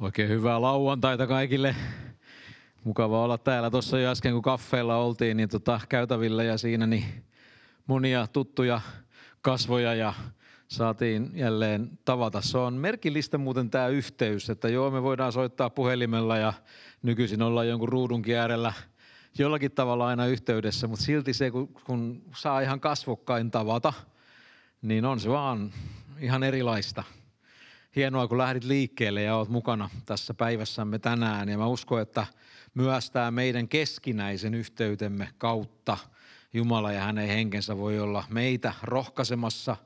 Oikein hyvää lauantaita kaikille. Mukava olla täällä. Tuossa jo äsken kun kaffeilla oltiin, niin tota, käytävillä ja siinä niin monia tuttuja kasvoja ja saatiin jälleen tavata. Se on merkillistä muuten tämä yhteys, että joo me voidaan soittaa puhelimella ja nykyisin olla jonkun ruudunkin äärellä jollakin tavalla aina yhteydessä, mutta silti se kun, kun saa ihan kasvokkain tavata, niin on se vaan ihan erilaista hienoa, kun lähdit liikkeelle ja oot mukana tässä päivässämme tänään. Ja mä uskon, että myös tämä meidän keskinäisen yhteytemme kautta Jumala ja hänen henkensä voi olla meitä rohkaisemassa,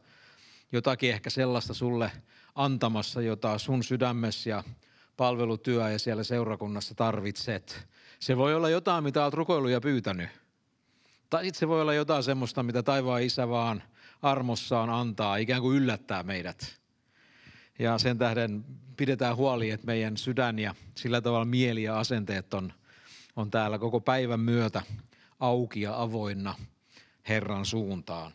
jotakin ehkä sellaista sulle antamassa, jota sun sydämessä ja palvelutyö ja siellä seurakunnassa tarvitset. Se voi olla jotain, mitä olet rukoillut ja pyytänyt. Tai sitten se voi olla jotain semmoista, mitä taivaan isä vaan armossaan antaa, ikään kuin yllättää meidät – ja sen tähden pidetään huoli, että meidän sydän ja sillä tavalla mieli ja asenteet on, on täällä koko päivän myötä auki ja avoinna Herran suuntaan.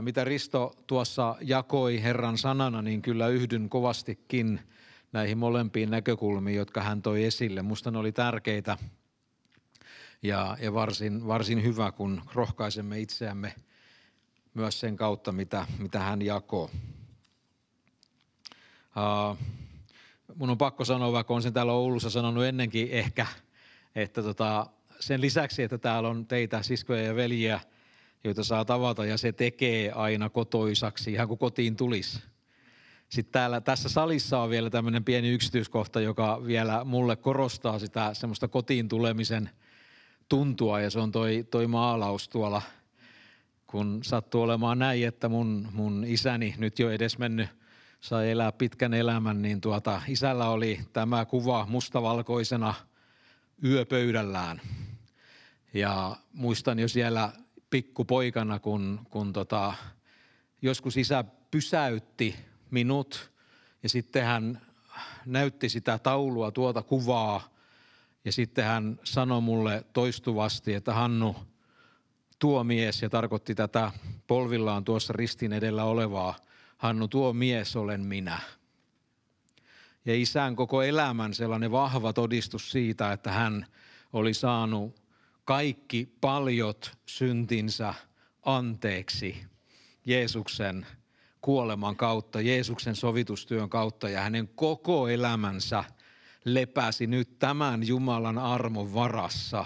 Mitä Risto tuossa jakoi Herran sanana, niin kyllä yhdyn kovastikin näihin molempiin näkökulmiin, jotka hän toi esille. Musta ne oli tärkeitä ja, ja varsin, varsin hyvä, kun rohkaisemme itseämme myös sen kautta, mitä, mitä hän jakoi. Uh, mun on pakko sanoa, vaikka olen sen täällä Oulussa sanonut ennenkin ehkä, että tota, sen lisäksi, että täällä on teitä siskoja ja veljiä, joita saa tavata ja se tekee aina kotoisaksi, ihan kuin kotiin tulisi. Sitten täällä, tässä salissa on vielä tämmöinen pieni yksityiskohta, joka vielä mulle korostaa sitä semmoista kotiin tulemisen tuntua ja se on toi, toi maalaus tuolla, kun sattuu olemaan näin, että mun, mun isäni, nyt jo mennyt sai elää pitkän elämän, niin tuota, isällä oli tämä kuva mustavalkoisena yöpöydällään. Ja muistan jo siellä pikkupoikana, kun, kun tota, joskus isä pysäytti minut ja sitten hän näytti sitä taulua, tuota kuvaa ja sitten hän sanoi mulle toistuvasti, että Hannu, tuo mies, ja tarkoitti tätä polvillaan tuossa ristin edellä olevaa – Hannu, tuo mies olen minä. Ja isän koko elämän sellainen vahva todistus siitä, että hän oli saanut kaikki paljot syntinsä anteeksi Jeesuksen kuoleman kautta, Jeesuksen sovitustyön kautta ja hänen koko elämänsä lepäsi nyt tämän Jumalan armon varassa,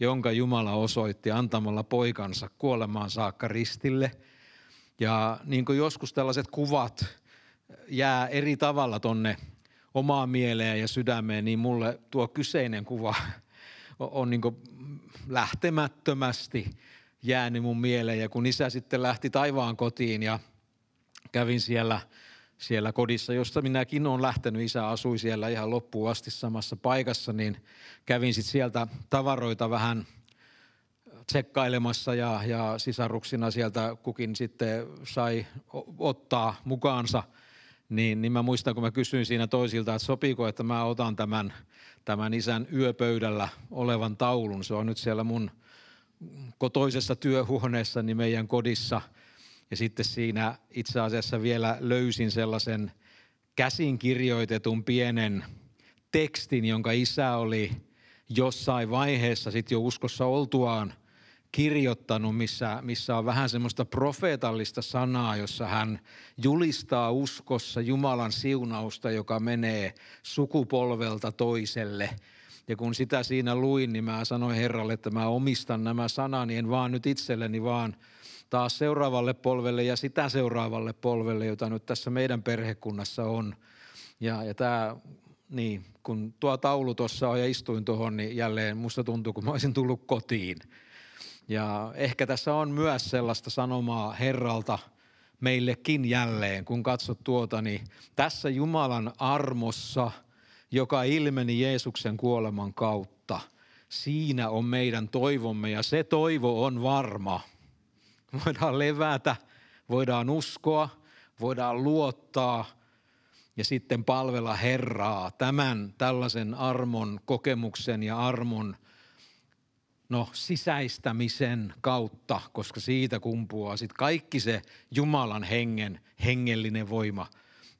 jonka Jumala osoitti antamalla poikansa kuolemaan saakka ristille – ja niin kuin joskus tällaiset kuvat jää eri tavalla tonne omaan mieleen ja sydämeen, niin mulle tuo kyseinen kuva on niin lähtemättömästi jäänyt mun mieleen. Ja kun isä sitten lähti taivaan kotiin ja kävin siellä, siellä kodissa, josta minäkin olen lähtenyt, isä asui siellä ihan loppuun asti samassa paikassa, niin kävin sitten sieltä tavaroita vähän – tsekkailemassa ja, ja sisaruksina sieltä kukin sitten sai ottaa mukaansa, niin, niin mä muistan, kun mä kysyin siinä toisilta, että sopiiko, että mä otan tämän, tämän isän yöpöydällä olevan taulun. Se on nyt siellä mun kotoisessa työhuoneessa niin meidän kodissa. Ja sitten siinä itse asiassa vielä löysin sellaisen käsin kirjoitetun pienen tekstin, jonka isä oli jossain vaiheessa sitten jo uskossa oltuaan kirjoittanut, missä, missä on vähän semmoista profeetallista sanaa, jossa hän julistaa uskossa Jumalan siunausta, joka menee sukupolvelta toiselle. Ja kun sitä siinä luin, niin mä sanoin Herralle, että mä omistan nämä sanani, en vaan nyt itselleni, vaan taas seuraavalle polvelle ja sitä seuraavalle polvelle, jota nyt tässä meidän perhekunnassa on. Ja, ja tämä niin, kun tuo taulu tuossa on ja istuin tuohon, niin jälleen musta tuntuu, kun mä olisin tullut kotiin – ja ehkä tässä on myös sellaista sanomaa Herralta meillekin jälleen, kun katsot tuota, niin tässä Jumalan armossa, joka ilmeni Jeesuksen kuoleman kautta, siinä on meidän toivomme ja se toivo on varma. Voidaan levätä, voidaan uskoa, voidaan luottaa ja sitten palvella Herraa tämän tällaisen armon kokemuksen ja armon – No sisäistämisen kautta, koska siitä kumpuaa sitten kaikki se Jumalan hengen hengellinen voima,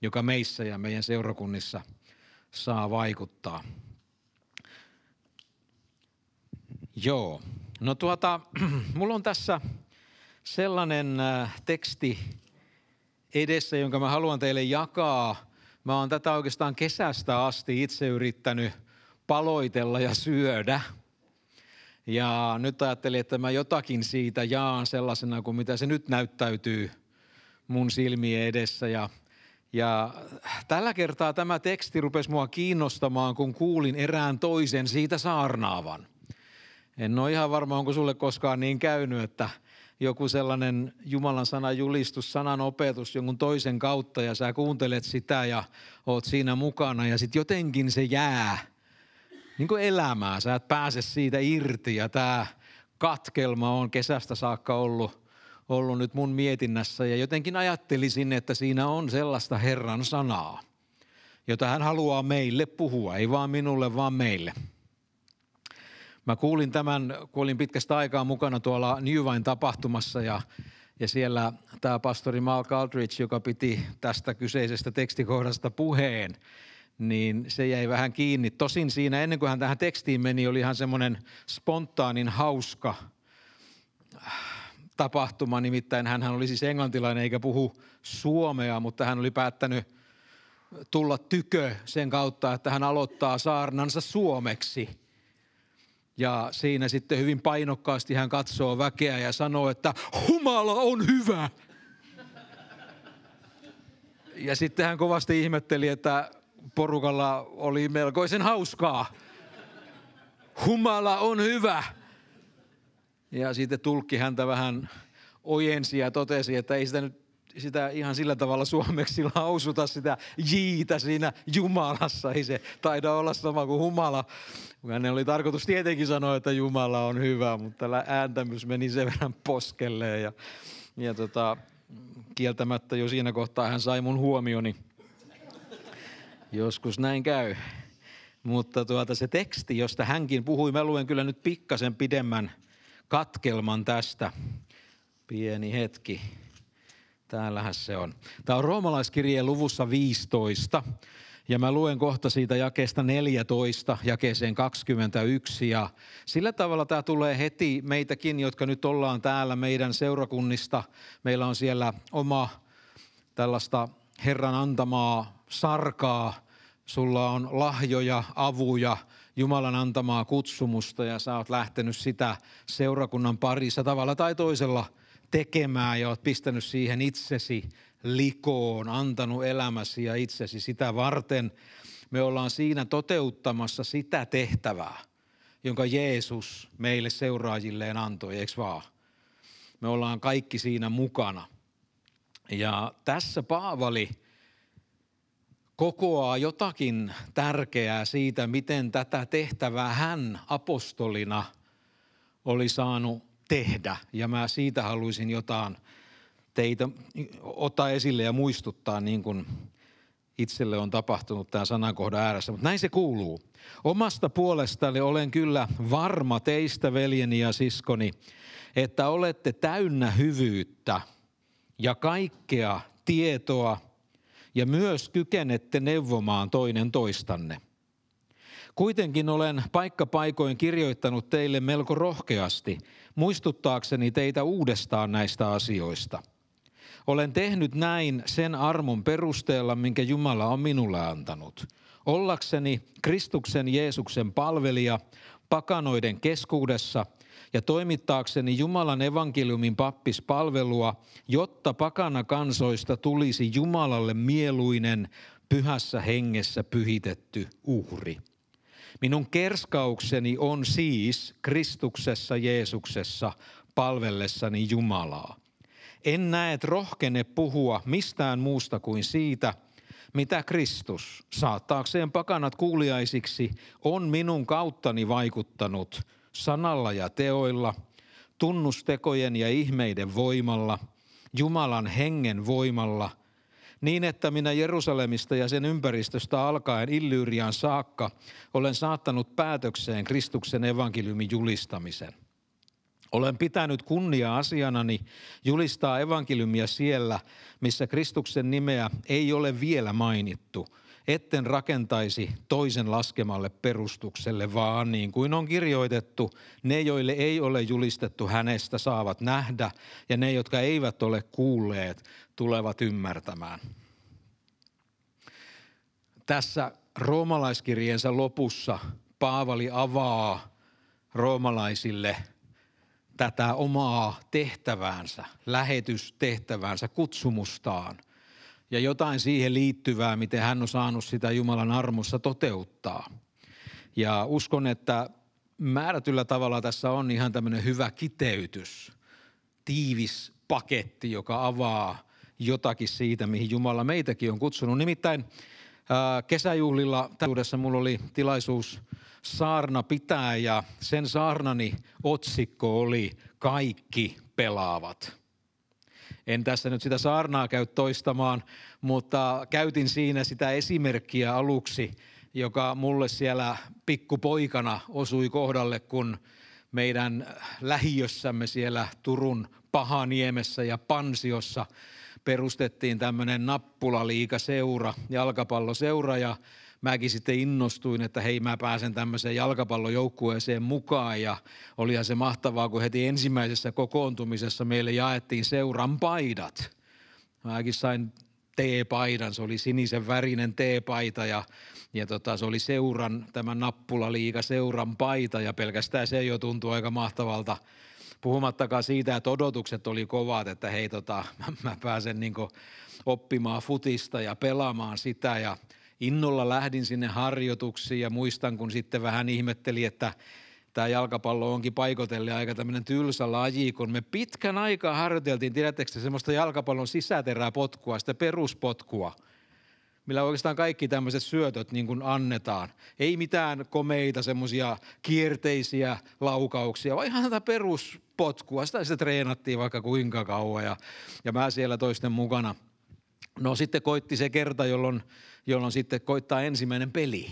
joka meissä ja meidän seurakunnissa saa vaikuttaa. Joo. No tuota, mulla on tässä sellainen äh, teksti edessä, jonka mä haluan teille jakaa. Mä oon tätä oikeastaan kesästä asti itse yrittänyt paloitella ja syödä – ja nyt ajattelin, että mä jotakin siitä jaan sellaisena kuin mitä se nyt näyttäytyy mun silmien edessä. Ja, ja tällä kertaa tämä teksti rupesi mua kiinnostamaan, kun kuulin erään toisen siitä saarnaavan. En ole ihan varma, onko sulle koskaan niin käynyt, että joku sellainen Jumalan sana julistus, sanan opetus jonkun toisen kautta ja sä kuuntelet sitä ja oot siinä mukana ja sitten jotenkin se jää – niin kuin elämää. Sä et pääse siitä irti ja tämä katkelma on kesästä saakka ollut, ollut nyt mun mietinnässä. Ja jotenkin ajattelisin, että siinä on sellaista Herran sanaa, jota hän haluaa meille puhua. Ei vaan minulle, vaan meille. Mä kuulin tämän, kun olin pitkästä aikaa mukana tuolla New Vine tapahtumassa ja ja siellä tämä pastori Mark Aldrich, joka piti tästä kyseisestä tekstikohdasta puheen, niin se jäi vähän kiinni. Tosin siinä ennen kuin hän tähän tekstiin meni, oli ihan semmoinen spontaanin hauska äh, tapahtuma. Nimittäin hän oli siis englantilainen eikä puhu suomea, mutta hän oli päättänyt tulla tykö sen kautta, että hän aloittaa saarnansa suomeksi. Ja siinä sitten hyvin painokkaasti hän katsoo väkeä ja sanoo, että humala on hyvä. Ja sitten hän kovasti ihmetteli, että porukalla oli melkoisen hauskaa. Humala on hyvä. Ja sitten tulkki häntä vähän ojensi ja totesi, että ei sitä nyt sitä ihan sillä tavalla suomeksi lausuta sitä jiitä siinä Jumalassa. Ei se taida olla sama kuin humala. Hän oli tarkoitus tietenkin sanoa, että Jumala on hyvä, mutta ääntämys meni sen verran poskelleen. Ja, ja tota, kieltämättä jo siinä kohtaa hän sai mun huomioni. Niin Joskus näin käy. Mutta tuota, se teksti, josta hänkin puhui, mä luen kyllä nyt pikkasen pidemmän katkelman tästä. Pieni hetki. Täällähän se on. Tämä on roomalaiskirjeen luvussa 15. Ja mä luen kohta siitä jakeesta 14 jakeeseen 21 ja sillä tavalla tämä tulee heti meitäkin, jotka nyt ollaan täällä meidän seurakunnista. Meillä on siellä oma tällaista Herran antamaa sarkaa, sulla on lahjoja, avuja, Jumalan antamaa kutsumusta ja sä oot lähtenyt sitä seurakunnan parissa tavalla tai toisella tekemään ja oot pistänyt siihen itsesi likoon, antanut elämäsi ja itsesi sitä varten. Me ollaan siinä toteuttamassa sitä tehtävää, jonka Jeesus meille seuraajilleen antoi, eikö vaan? Me ollaan kaikki siinä mukana. Ja tässä Paavali – kokoaa jotakin tärkeää siitä, miten tätä tehtävää hän apostolina oli saanut tehdä. Ja mä siitä haluaisin jotain teitä ottaa esille ja muistuttaa niin kuin itselle on tapahtunut tämän sanankohdan ääressä. Mutta näin se kuuluu. Omasta puolestani olen kyllä varma teistä, veljeni ja siskoni, että olette täynnä hyvyyttä ja kaikkea tietoa – ja myös kykenette neuvomaan toinen toistanne. Kuitenkin olen paikka paikoin kirjoittanut teille melko rohkeasti, muistuttaakseni teitä uudestaan näistä asioista. Olen tehnyt näin sen armon perusteella, minkä Jumala on minulle antanut. Ollakseni Kristuksen Jeesuksen palvelija pakanoiden keskuudessa – ja toimittaakseni Jumalan evankeliumin pappispalvelua, jotta pakana kansoista tulisi Jumalalle mieluinen, pyhässä hengessä pyhitetty uhri. Minun kerskaukseni on siis Kristuksessa Jeesuksessa palvellessani Jumalaa. En näet rohkene puhua mistään muusta kuin siitä, mitä Kristus, saattaakseen pakanat kuuliaisiksi, on minun kauttani vaikuttanut – sanalla ja teoilla, tunnustekojen ja ihmeiden voimalla, Jumalan hengen voimalla, niin että minä Jerusalemista ja sen ympäristöstä alkaen Illyrian saakka olen saattanut päätökseen Kristuksen evankeliumin julistamisen. Olen pitänyt kunnia-asianani julistaa evankeliumia siellä, missä Kristuksen nimeä ei ole vielä mainittu – etten rakentaisi toisen laskemalle perustukselle, vaan niin kuin on kirjoitettu, ne, joille ei ole julistettu hänestä, saavat nähdä, ja ne, jotka eivät ole kuulleet, tulevat ymmärtämään. Tässä roomalaiskirjeensä lopussa Paavali avaa roomalaisille tätä omaa tehtäväänsä, lähetystehtäväänsä, kutsumustaan – ja jotain siihen liittyvää, miten hän on saanut sitä Jumalan armossa toteuttaa. Ja uskon, että määrätyllä tavalla tässä on ihan tämmöinen hyvä kiteytys, tiivis paketti, joka avaa jotakin siitä, mihin Jumala meitäkin on kutsunut. Nimittäin kesäjuhlilla täydessä mulla oli tilaisuus saarna pitää ja sen saarnani otsikko oli Kaikki pelaavat. En tässä nyt sitä saarnaa käy toistamaan, mutta käytin siinä sitä esimerkkiä aluksi, joka mulle siellä pikkupoikana osui kohdalle, kun meidän lähiössämme siellä Turun Pahaniemessä ja Pansiossa perustettiin tämmöinen nappulaliikaseura, jalkapalloseura ja mäkin sitten innostuin, että hei mä pääsen tämmöiseen jalkapallojoukkueeseen mukaan ja olihan se mahtavaa, kun heti ensimmäisessä kokoontumisessa meille jaettiin seuran paidat. Mäkin sain T-paidan, se oli sinisen värinen T-paita ja, ja tota, se oli seuran, tämä nappulaliiga seuran paita ja pelkästään se jo tuntui aika mahtavalta puhumattakaan siitä, että odotukset oli kovat, että hei tota, mä, mä pääsen niin oppimaan futista ja pelaamaan sitä ja – innolla lähdin sinne harjoituksiin ja muistan, kun sitten vähän ihmetteli, että tämä jalkapallo onkin paikotelle aika tämmöinen tylsä laji, kun me pitkän aikaa harjoiteltiin, tiedättekö semmoista jalkapallon sisäterää potkua, sitä peruspotkua – millä oikeastaan kaikki tämmöiset syötöt niin kuin annetaan. Ei mitään komeita semmoisia kierteisiä laukauksia, vaan ihan tätä peruspotkua. Sitä, sitten treenattiin vaikka kuinka kauan ja, ja mä siellä toisten mukana – No sitten koitti se kerta, jolloin, jolloin sitten koittaa ensimmäinen peli.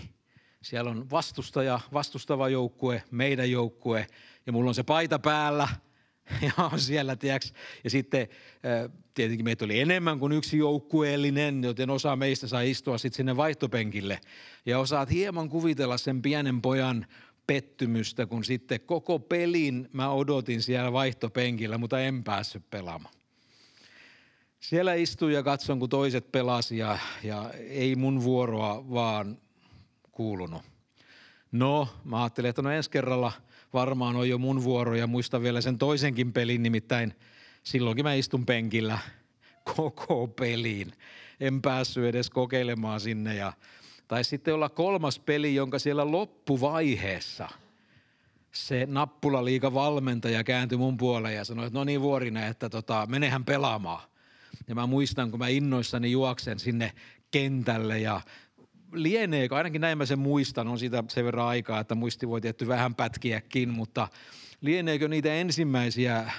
Siellä on vastustaja, vastustava joukkue, meidän joukkue ja mulla on se paita päällä ja on siellä, tiiäks. Ja sitten äh, tietenkin meitä oli enemmän kuin yksi joukkueellinen, joten osa meistä sai istua sitten sinne vaihtopenkille. Ja osaat hieman kuvitella sen pienen pojan pettymystä, kun sitten koko pelin mä odotin siellä vaihtopenkillä, mutta en päässyt pelaamaan. Siellä istuin ja katson, kun toiset pelasi ja, ja ei mun vuoroa vaan kuulunut. No, mä ajattelin, että no ensi kerralla varmaan on jo mun vuoro ja muistan vielä sen toisenkin pelin, nimittäin silloinkin mä istun penkillä koko peliin. En päässyt edes kokeilemaan sinne ja tai sitten olla kolmas peli, jonka siellä loppuvaiheessa se nappulaliiga valmentaja kääntyi mun puoleen ja sanoi, että no niin vuorina, että tota, menehän pelaamaan. Ja mä muistan, kun mä innoissani juoksen sinne kentälle ja lieneekö, ainakin näin mä sen muistan, on siitä sen verran aikaa, että muisti voi tietty vähän pätkiäkin, mutta lieneekö niitä ensimmäisiä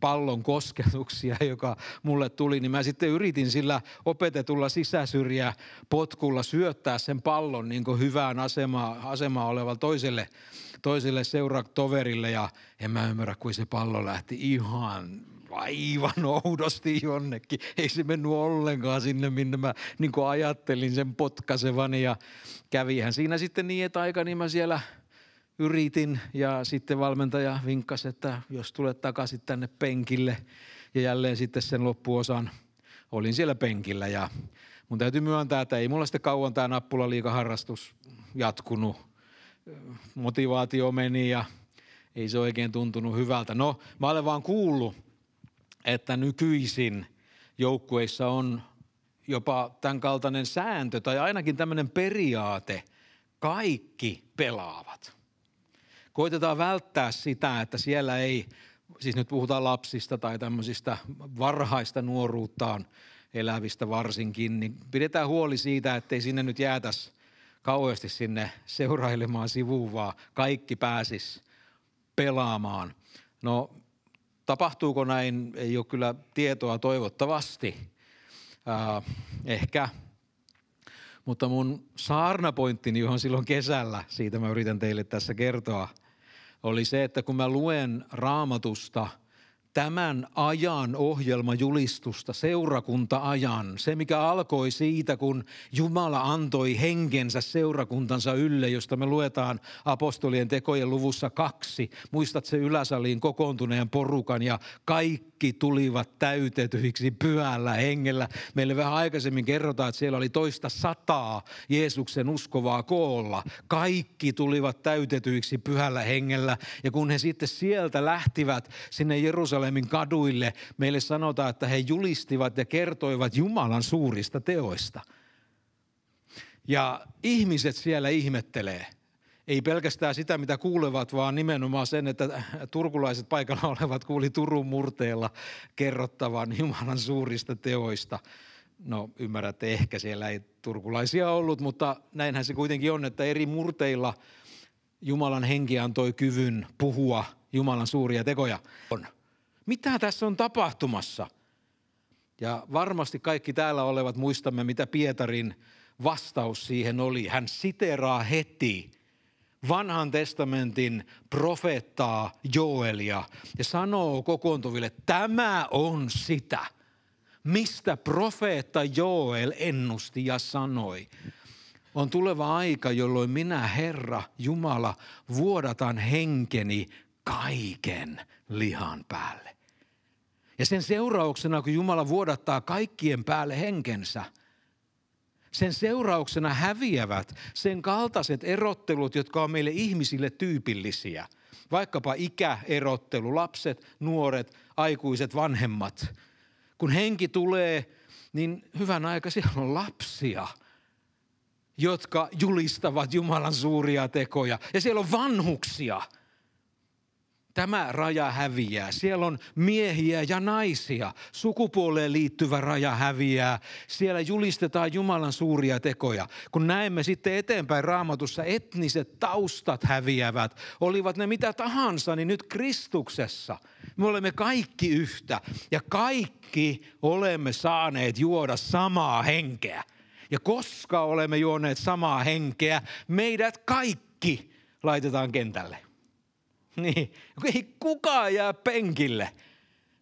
pallon kosketuksia, joka mulle tuli, niin mä sitten yritin sillä opetetulla sisäsyrjä potkulla syöttää sen pallon niin kuin hyvään asemaan, asema olevalle toiselle, toiselle seuratoverille ja en mä ymmärrä, kuin se pallo lähti ihan aivan oudosti jonnekin. Ei se mennyt ollenkaan sinne, minne mä niin ajattelin sen potkasevan ja kävihän siinä sitten niin, että aika niin mä siellä yritin ja sitten valmentaja vinkkasi, että jos tulet takaisin tänne penkille ja jälleen sitten sen loppuosan olin siellä penkillä ja mun täytyy myöntää, että ei mulla sitten kauan tämä nappulaliikaharrastus jatkunut. Motivaatio meni ja ei se oikein tuntunut hyvältä. No, mä olen vaan kuullut, että nykyisin joukkueissa on jopa tämän kaltainen sääntö tai ainakin tämmöinen periaate, kaikki pelaavat. Koitetaan välttää sitä, että siellä ei, siis nyt puhutaan lapsista tai tämmöisistä varhaista nuoruuttaan elävistä varsinkin, niin pidetään huoli siitä, ettei sinne nyt jäätäs kauheasti sinne seurailemaan sivuun, vaan kaikki pääsis pelaamaan. No Tapahtuuko näin, ei ole kyllä tietoa toivottavasti, äh, ehkä. Mutta mun saarnapointtini, johon silloin kesällä, siitä mä yritän teille tässä kertoa, oli se, että kun mä luen raamatusta – tämän ajan ohjelmajulistusta, seurakunta-ajan. Se, mikä alkoi siitä, kun Jumala antoi henkensä seurakuntansa ylle, josta me luetaan apostolien tekojen luvussa kaksi. Muistat se yläsaliin kokoontuneen porukan ja kaikki tulivat täytetyiksi pyhällä hengellä. Meille vähän aikaisemmin kerrotaan, että siellä oli toista sataa Jeesuksen uskovaa koolla. Kaikki tulivat täytetyiksi pyhällä hengellä ja kun he sitten sieltä lähtivät sinne Jerusalemin Jerusalemin kaduille, meille sanotaan, että he julistivat ja kertoivat Jumalan suurista teoista. Ja ihmiset siellä ihmettelee. Ei pelkästään sitä, mitä kuulevat, vaan nimenomaan sen, että turkulaiset paikalla olevat kuuli Turun murteella kerrottavan Jumalan suurista teoista. No ymmärrätte, ehkä siellä ei turkulaisia ollut, mutta näinhän se kuitenkin on, että eri murteilla Jumalan henki antoi kyvyn puhua Jumalan suuria tekoja. On. Mitä tässä on tapahtumassa? Ja varmasti kaikki täällä olevat muistamme, mitä Pietarin vastaus siihen oli. Hän siteraa heti vanhan testamentin profeettaa Joelia ja sanoo kokoontuville, tämä on sitä, mistä profeetta Joel ennusti ja sanoi. On tuleva aika, jolloin minä, Herra, Jumala, vuodatan henkeni kaiken lihan päälle. Ja sen seurauksena, kun Jumala vuodattaa kaikkien päälle henkensä, sen seurauksena häviävät sen kaltaiset erottelut, jotka on meille ihmisille tyypillisiä. Vaikkapa ikäerottelu, lapset, nuoret, aikuiset, vanhemmat. Kun henki tulee, niin hyvän aika siellä on lapsia – jotka julistavat Jumalan suuria tekoja. Ja siellä on vanhuksia, tämä raja häviää. Siellä on miehiä ja naisia. Sukupuoleen liittyvä raja häviää. Siellä julistetaan Jumalan suuria tekoja. Kun näemme sitten eteenpäin raamatussa, etniset taustat häviävät. Olivat ne mitä tahansa, niin nyt Kristuksessa me olemme kaikki yhtä. Ja kaikki olemme saaneet juoda samaa henkeä. Ja koska olemme juoneet samaa henkeä, meidät kaikki laitetaan kentälle. Niin, ei kukaan jää penkille.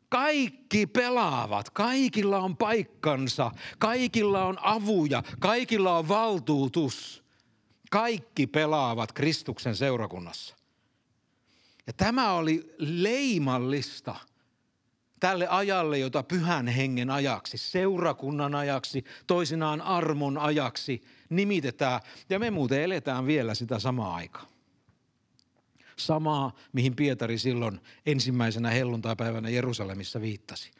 Kaikki pelaavat, kaikilla on paikkansa, kaikilla on avuja, kaikilla on valtuutus. Kaikki pelaavat Kristuksen seurakunnassa. Ja tämä oli leimallista tälle ajalle, jota pyhän hengen ajaksi, seurakunnan ajaksi, toisinaan armon ajaksi nimitetään. Ja me muuten eletään vielä sitä samaa aikaa. Samaa, mihin Pietari silloin ensimmäisenä helluntaipäivänä Jerusalemissa viittasi.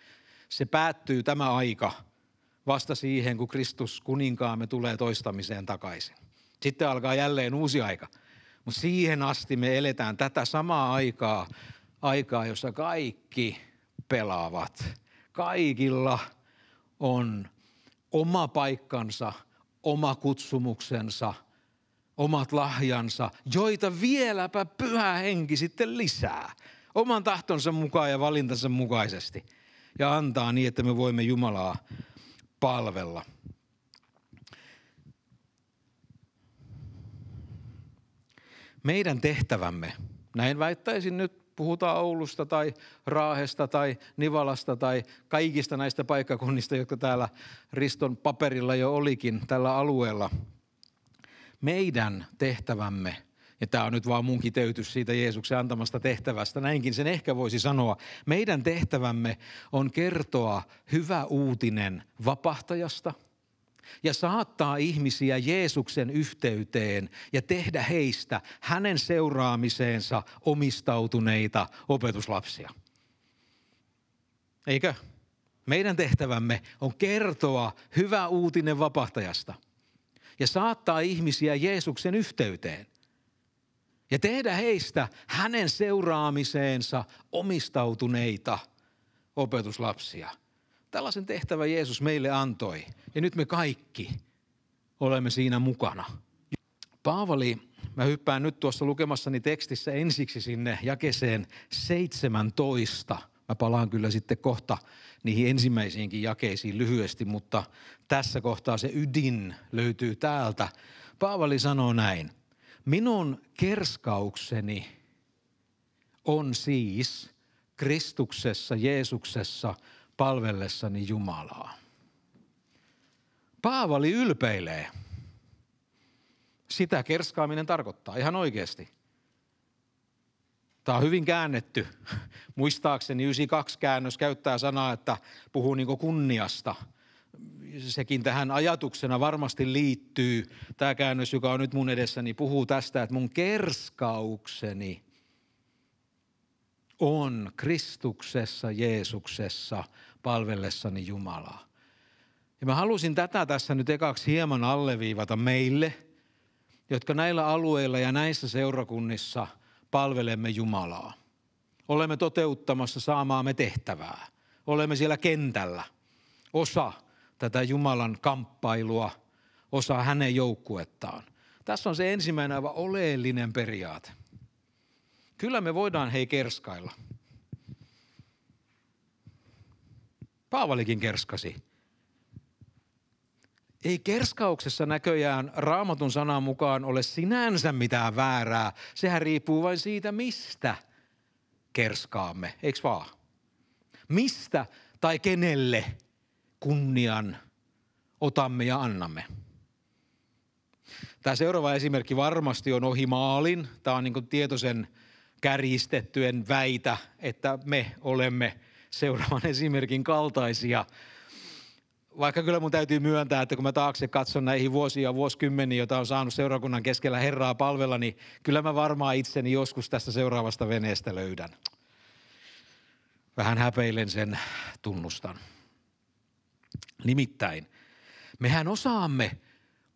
Se päättyy tämä aika vasta siihen, kun Kristus kuninkaamme tulee toistamiseen takaisin. Sitten alkaa jälleen uusi aika. Mutta siihen asti me eletään tätä samaa aikaa, aikaa, jossa kaikki pelaavat. Kaikilla on oma paikkansa, oma kutsumuksensa – omat lahjansa, joita vieläpä pyhä henki sitten lisää oman tahtonsa mukaan ja valintansa mukaisesti ja antaa niin, että me voimme Jumalaa palvella. Meidän tehtävämme, näin väittäisin nyt, puhutaan Oulusta tai Raahesta tai Nivalasta tai kaikista näistä paikkakunnista, jotka täällä Riston paperilla jo olikin tällä alueella – meidän tehtävämme, ja tämä on nyt vaan mun kiteytys siitä Jeesuksen antamasta tehtävästä, näinkin sen ehkä voisi sanoa, meidän tehtävämme on kertoa hyvä uutinen vapahtajasta ja saattaa ihmisiä Jeesuksen yhteyteen ja tehdä heistä hänen seuraamiseensa omistautuneita opetuslapsia. Eikö? Meidän tehtävämme on kertoa hyvä uutinen vapahtajasta – ja saattaa ihmisiä Jeesuksen yhteyteen ja tehdä heistä hänen seuraamiseensa omistautuneita opetuslapsia. Tällaisen tehtävän Jeesus meille antoi ja nyt me kaikki olemme siinä mukana. Paavali, mä hyppään nyt tuossa lukemassani tekstissä ensiksi sinne jakeseen 17. Mä palaan kyllä sitten kohta niihin ensimmäisiinkin jakeisiin lyhyesti, mutta tässä kohtaa se ydin löytyy täältä. Paavali sanoo näin. Minun kerskaukseni on siis Kristuksessa, Jeesuksessa palvellessani Jumalaa. Paavali ylpeilee. Sitä kerskaaminen tarkoittaa ihan oikeasti – Tämä on hyvin käännetty. Muistaakseni 92 käännös käyttää sanaa, että puhuu niin kunniasta. Sekin tähän ajatuksena varmasti liittyy. Tämä käännös, joka on nyt mun edessäni, niin puhuu tästä, että mun kerskaukseni on Kristuksessa, Jeesuksessa, palvellessani Jumalaa. Ja mä halusin tätä tässä nyt ekaksi hieman alleviivata meille, jotka näillä alueilla ja näissä seurakunnissa – palvelemme Jumalaa. Olemme toteuttamassa saamaamme tehtävää. Olemme siellä kentällä. Osa tätä Jumalan kamppailua, osa hänen joukkuettaan. Tässä on se ensimmäinen aivan oleellinen periaate. Kyllä me voidaan hei kerskailla. Paavalikin kerskasi ei kerskauksessa näköjään raamatun sanan mukaan ole sinänsä mitään väärää. Sehän riippuu vain siitä, mistä kerskaamme, Eikö vaan? Mistä tai kenelle kunnian otamme ja annamme? Tämä seuraava esimerkki varmasti on ohi maalin. Tämä on niin tietoisen kärjistettyen väitä, että me olemme seuraavan esimerkin kaltaisia – vaikka kyllä mun täytyy myöntää, että kun mä taakse katson näihin vuosia ja vuosikymmeniä, joita on saanut seurakunnan keskellä Herraa palvella, niin kyllä mä varmaan itseni joskus tästä seuraavasta veneestä löydän. Vähän häpeilen sen, tunnustan. Nimittäin, mehän osaamme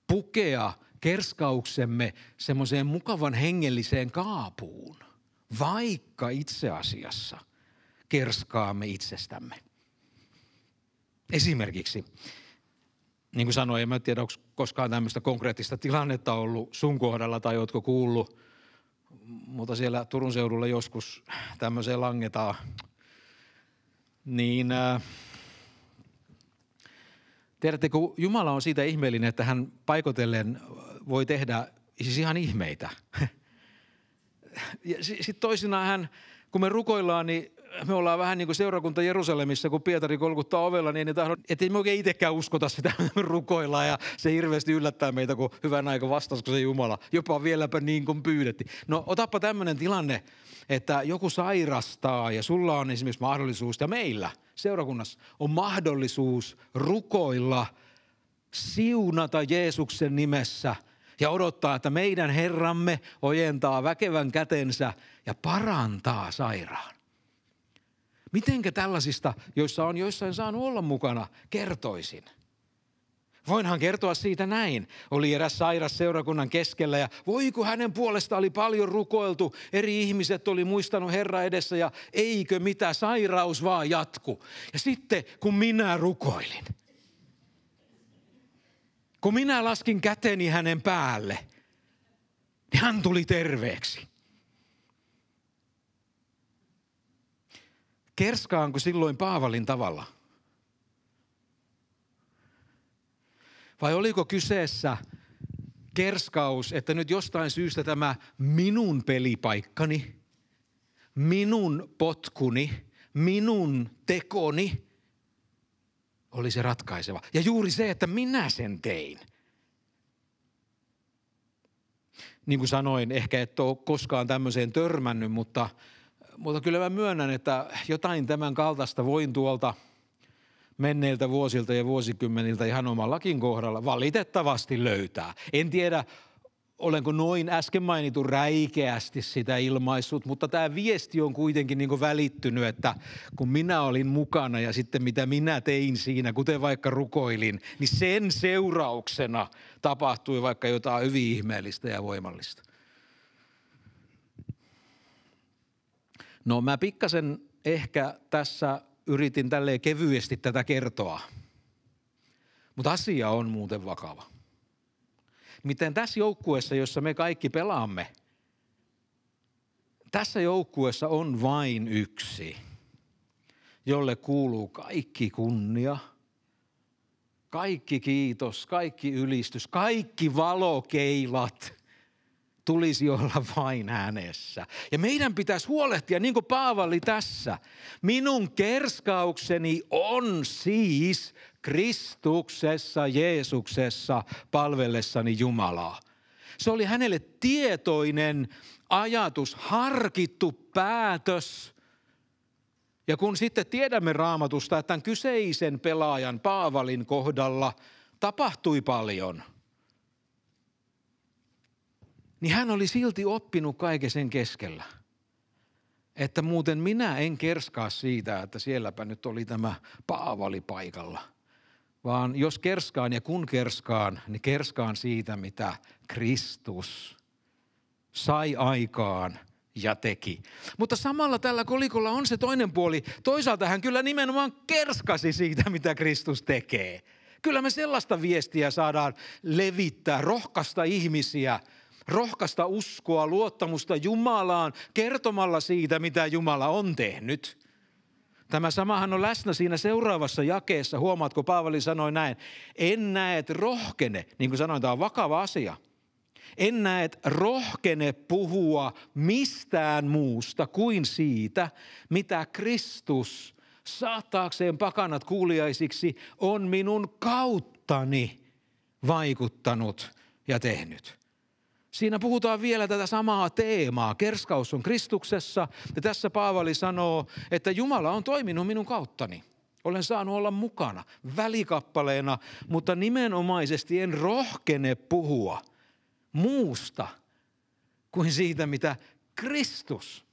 pukea kerskauksemme semmoiseen mukavan hengelliseen kaapuun, vaikka itse asiassa kerskaamme itsestämme. Esimerkiksi, niin kuin sanoin, en mä tiedä, onko koskaan tämmöistä konkreettista tilannetta ollut sun kohdalla tai ootko kuullut, mutta siellä Turun seudulla joskus tämmöiseen langetaan. Niin äh, tiedätte, kun Jumala on siitä ihmeellinen, että hän paikotellen voi tehdä siis ihan ihmeitä. Ja sitten toisinaan hän, kun me rukoillaan, niin me ollaan vähän niin kuin seurakunta Jerusalemissa, kun Pietari kolkuttaa ovella, niin ei tahdo, ettei me oikein itsekään uskota sitä, rukoilla ja se hirveästi yllättää meitä, kun hyvän aika vastasiko se Jumala, jopa vieläpä niin kuin pyydettiin. No otappa tämmöinen tilanne, että joku sairastaa ja sulla on esimerkiksi mahdollisuus, ja meillä seurakunnassa on mahdollisuus rukoilla, siunata Jeesuksen nimessä ja odottaa, että meidän Herramme ojentaa väkevän kätensä ja parantaa sairaan. Mitenkä tällaisista, joissa on joissain saanut olla mukana, kertoisin? Voinhan kertoa siitä näin. Oli eräs sairas seurakunnan keskellä ja kun hänen puolesta oli paljon rukoiltu. Eri ihmiset oli muistanut Herra edessä ja eikö mitä sairaus vaan jatku. Ja sitten kun minä rukoilin, kun minä laskin käteni hänen päälle, niin hän tuli terveeksi. Kerskaanko silloin Paavalin tavalla? Vai oliko kyseessä kerskaus, että nyt jostain syystä tämä minun pelipaikkani, minun potkuni, minun tekoni oli se ratkaiseva. Ja juuri se, että minä sen tein. Niin kuin sanoin, ehkä et ole koskaan tämmöiseen törmännyt, mutta – mutta kyllä mä myönnän, että jotain tämän kaltaista voin tuolta menneiltä vuosilta ja vuosikymmeniltä ihan omallakin kohdalla valitettavasti löytää. En tiedä, olenko noin äsken mainittu räikeästi sitä ilmaissut, mutta tämä viesti on kuitenkin niin välittynyt, että kun minä olin mukana ja sitten mitä minä tein siinä, kuten vaikka rukoilin, niin sen seurauksena tapahtui vaikka jotain hyvin ihmeellistä ja voimallista. No mä pikkasen ehkä tässä yritin tälleen kevyesti tätä kertoa, mutta asia on muuten vakava. Miten tässä joukkueessa, jossa me kaikki pelaamme, tässä joukkueessa on vain yksi, jolle kuuluu kaikki kunnia, kaikki kiitos, kaikki ylistys, kaikki valokeilat – tulisi olla vain hänessä. Ja meidän pitäisi huolehtia, niin kuin Paavali tässä, minun kerskaukseni on siis Kristuksessa, Jeesuksessa, palvellessani Jumalaa. Se oli hänelle tietoinen ajatus, harkittu päätös. Ja kun sitten tiedämme raamatusta, että tämän kyseisen pelaajan Paavalin kohdalla tapahtui paljon – niin hän oli silti oppinut kaiken sen keskellä. Että muuten minä en kerskaa siitä, että sielläpä nyt oli tämä Paavali paikalla. Vaan jos kerskaan ja kun kerskaan, niin kerskaan siitä, mitä Kristus sai aikaan ja teki. Mutta samalla tällä kolikolla on se toinen puoli. Toisaalta hän kyllä nimenomaan kerskasi siitä, mitä Kristus tekee. Kyllä me sellaista viestiä saadaan levittää, rohkaista ihmisiä – rohkaista uskoa, luottamusta Jumalaan kertomalla siitä, mitä Jumala on tehnyt. Tämä samahan on läsnä siinä seuraavassa jakeessa. Huomaatko, Paavali sanoi näin. En että rohkene, niin kuin sanoin, tämä on vakava asia. En että rohkene puhua mistään muusta kuin siitä, mitä Kristus saattaakseen pakanat kuuliaisiksi on minun kauttani vaikuttanut ja tehnyt. Siinä puhutaan vielä tätä samaa teemaa. Kerskaus on Kristuksessa ja tässä Paavali sanoo, että Jumala on toiminut minun kauttani. Olen saanut olla mukana välikappaleena, mutta nimenomaisesti en rohkene puhua muusta kuin siitä, mitä Kristus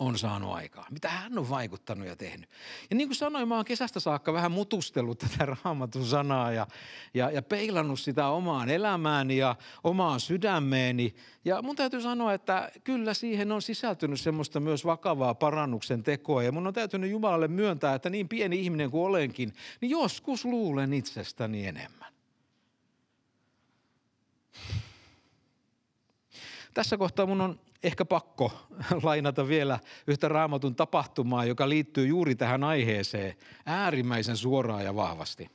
on saanut aikaa, mitä hän on vaikuttanut ja tehnyt. Ja niin kuin sanoin, mä oon kesästä saakka vähän mutustellut tätä raamatun sanaa ja, ja, ja peilannut sitä omaan elämääni ja omaan sydämeeni. Ja mun täytyy sanoa, että kyllä siihen on sisältynyt semmoista myös vakavaa parannuksen tekoa. Ja mun on täytynyt Jumalalle myöntää, että niin pieni ihminen kuin olenkin, niin joskus luulen itsestäni enemmän. Tässä kohtaa mun on ehkä pakko lainata vielä yhtä raamatun tapahtumaa, joka liittyy juuri tähän aiheeseen äärimmäisen suoraan ja vahvasti.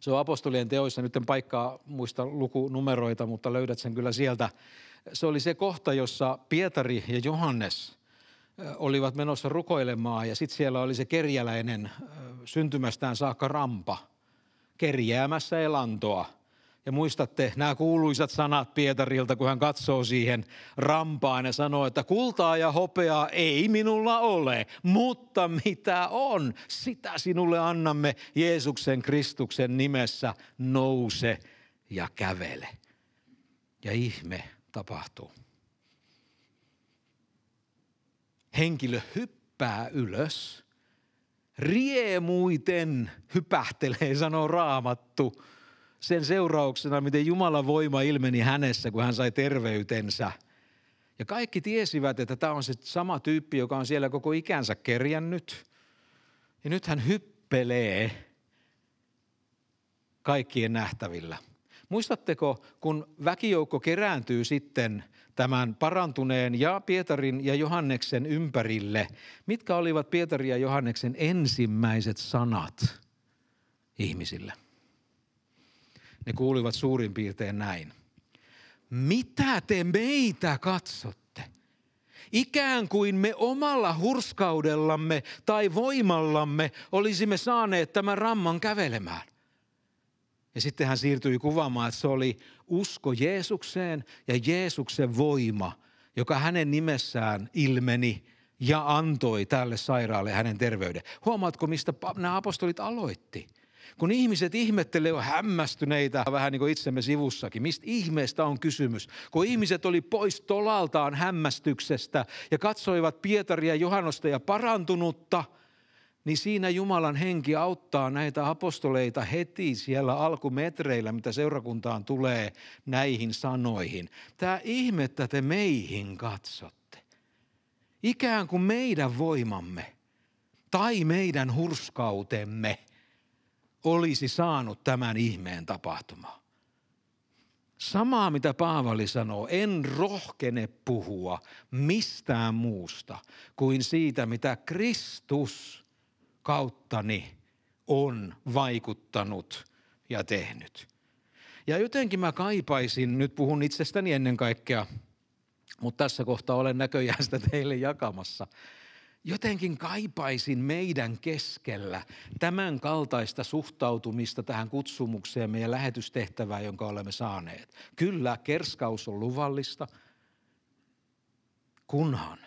Se on apostolien teoissa, nyt en paikkaa muista lukunumeroita, mutta löydät sen kyllä sieltä. Se oli se kohta, jossa Pietari ja Johannes olivat menossa rukoilemaan ja sitten siellä oli se kerjäläinen syntymästään saakka rampa kerjäämässä elantoa – ja muistatte nämä kuuluisat sanat Pietarilta, kun hän katsoo siihen rampaan ja sanoo, että kultaa ja hopeaa ei minulla ole, mutta mitä on, sitä sinulle annamme Jeesuksen Kristuksen nimessä. Nouse ja kävele. Ja ihme tapahtuu. Henkilö hyppää ylös, riemuiten hypähtelee, sanoo raamattu – sen seurauksena, miten Jumalan voima ilmeni hänessä, kun hän sai terveytensä. Ja kaikki tiesivät, että tämä on se sama tyyppi, joka on siellä koko ikänsä kerjännyt. Ja nyt hän hyppelee kaikkien nähtävillä. Muistatteko, kun väkijoukko kerääntyy sitten tämän parantuneen ja Pietarin ja Johanneksen ympärille, mitkä olivat Pietarin ja Johanneksen ensimmäiset sanat ihmisille? Ne kuulivat suurin piirtein näin. Mitä te meitä katsotte? Ikään kuin me omalla hurskaudellamme tai voimallamme olisimme saaneet tämän ramman kävelemään. Ja sitten hän siirtyi kuvaamaan, että se oli usko Jeesukseen ja Jeesuksen voima, joka hänen nimessään ilmeni ja antoi tälle sairaalle hänen terveyden. Huomaatko, mistä nämä apostolit aloitti? Kun ihmiset ihmettelevät hämmästyneitä vähän niin kuin itsemme sivussakin, mistä ihmeestä on kysymys. Kun ihmiset oli pois tolaltaan hämmästyksestä ja katsoivat Pietaria, Johannosta ja parantunutta, niin siinä Jumalan henki auttaa näitä apostoleita heti siellä alkumetreillä, mitä seurakuntaan tulee näihin sanoihin. Tämä ihmettä te meihin katsotte. Ikään kuin meidän voimamme tai meidän hurskautemme – olisi saanut tämän ihmeen tapahtumaan. Samaa, mitä Paavali sanoo, en rohkene puhua mistään muusta kuin siitä, mitä Kristus kauttani on vaikuttanut ja tehnyt. Ja jotenkin mä kaipaisin, nyt puhun itsestäni ennen kaikkea, mutta tässä kohtaa olen näköjään sitä teille jakamassa – jotenkin kaipaisin meidän keskellä tämän kaltaista suhtautumista tähän kutsumukseen meidän lähetystehtävään, jonka olemme saaneet. Kyllä, kerskaus on luvallista, kunhan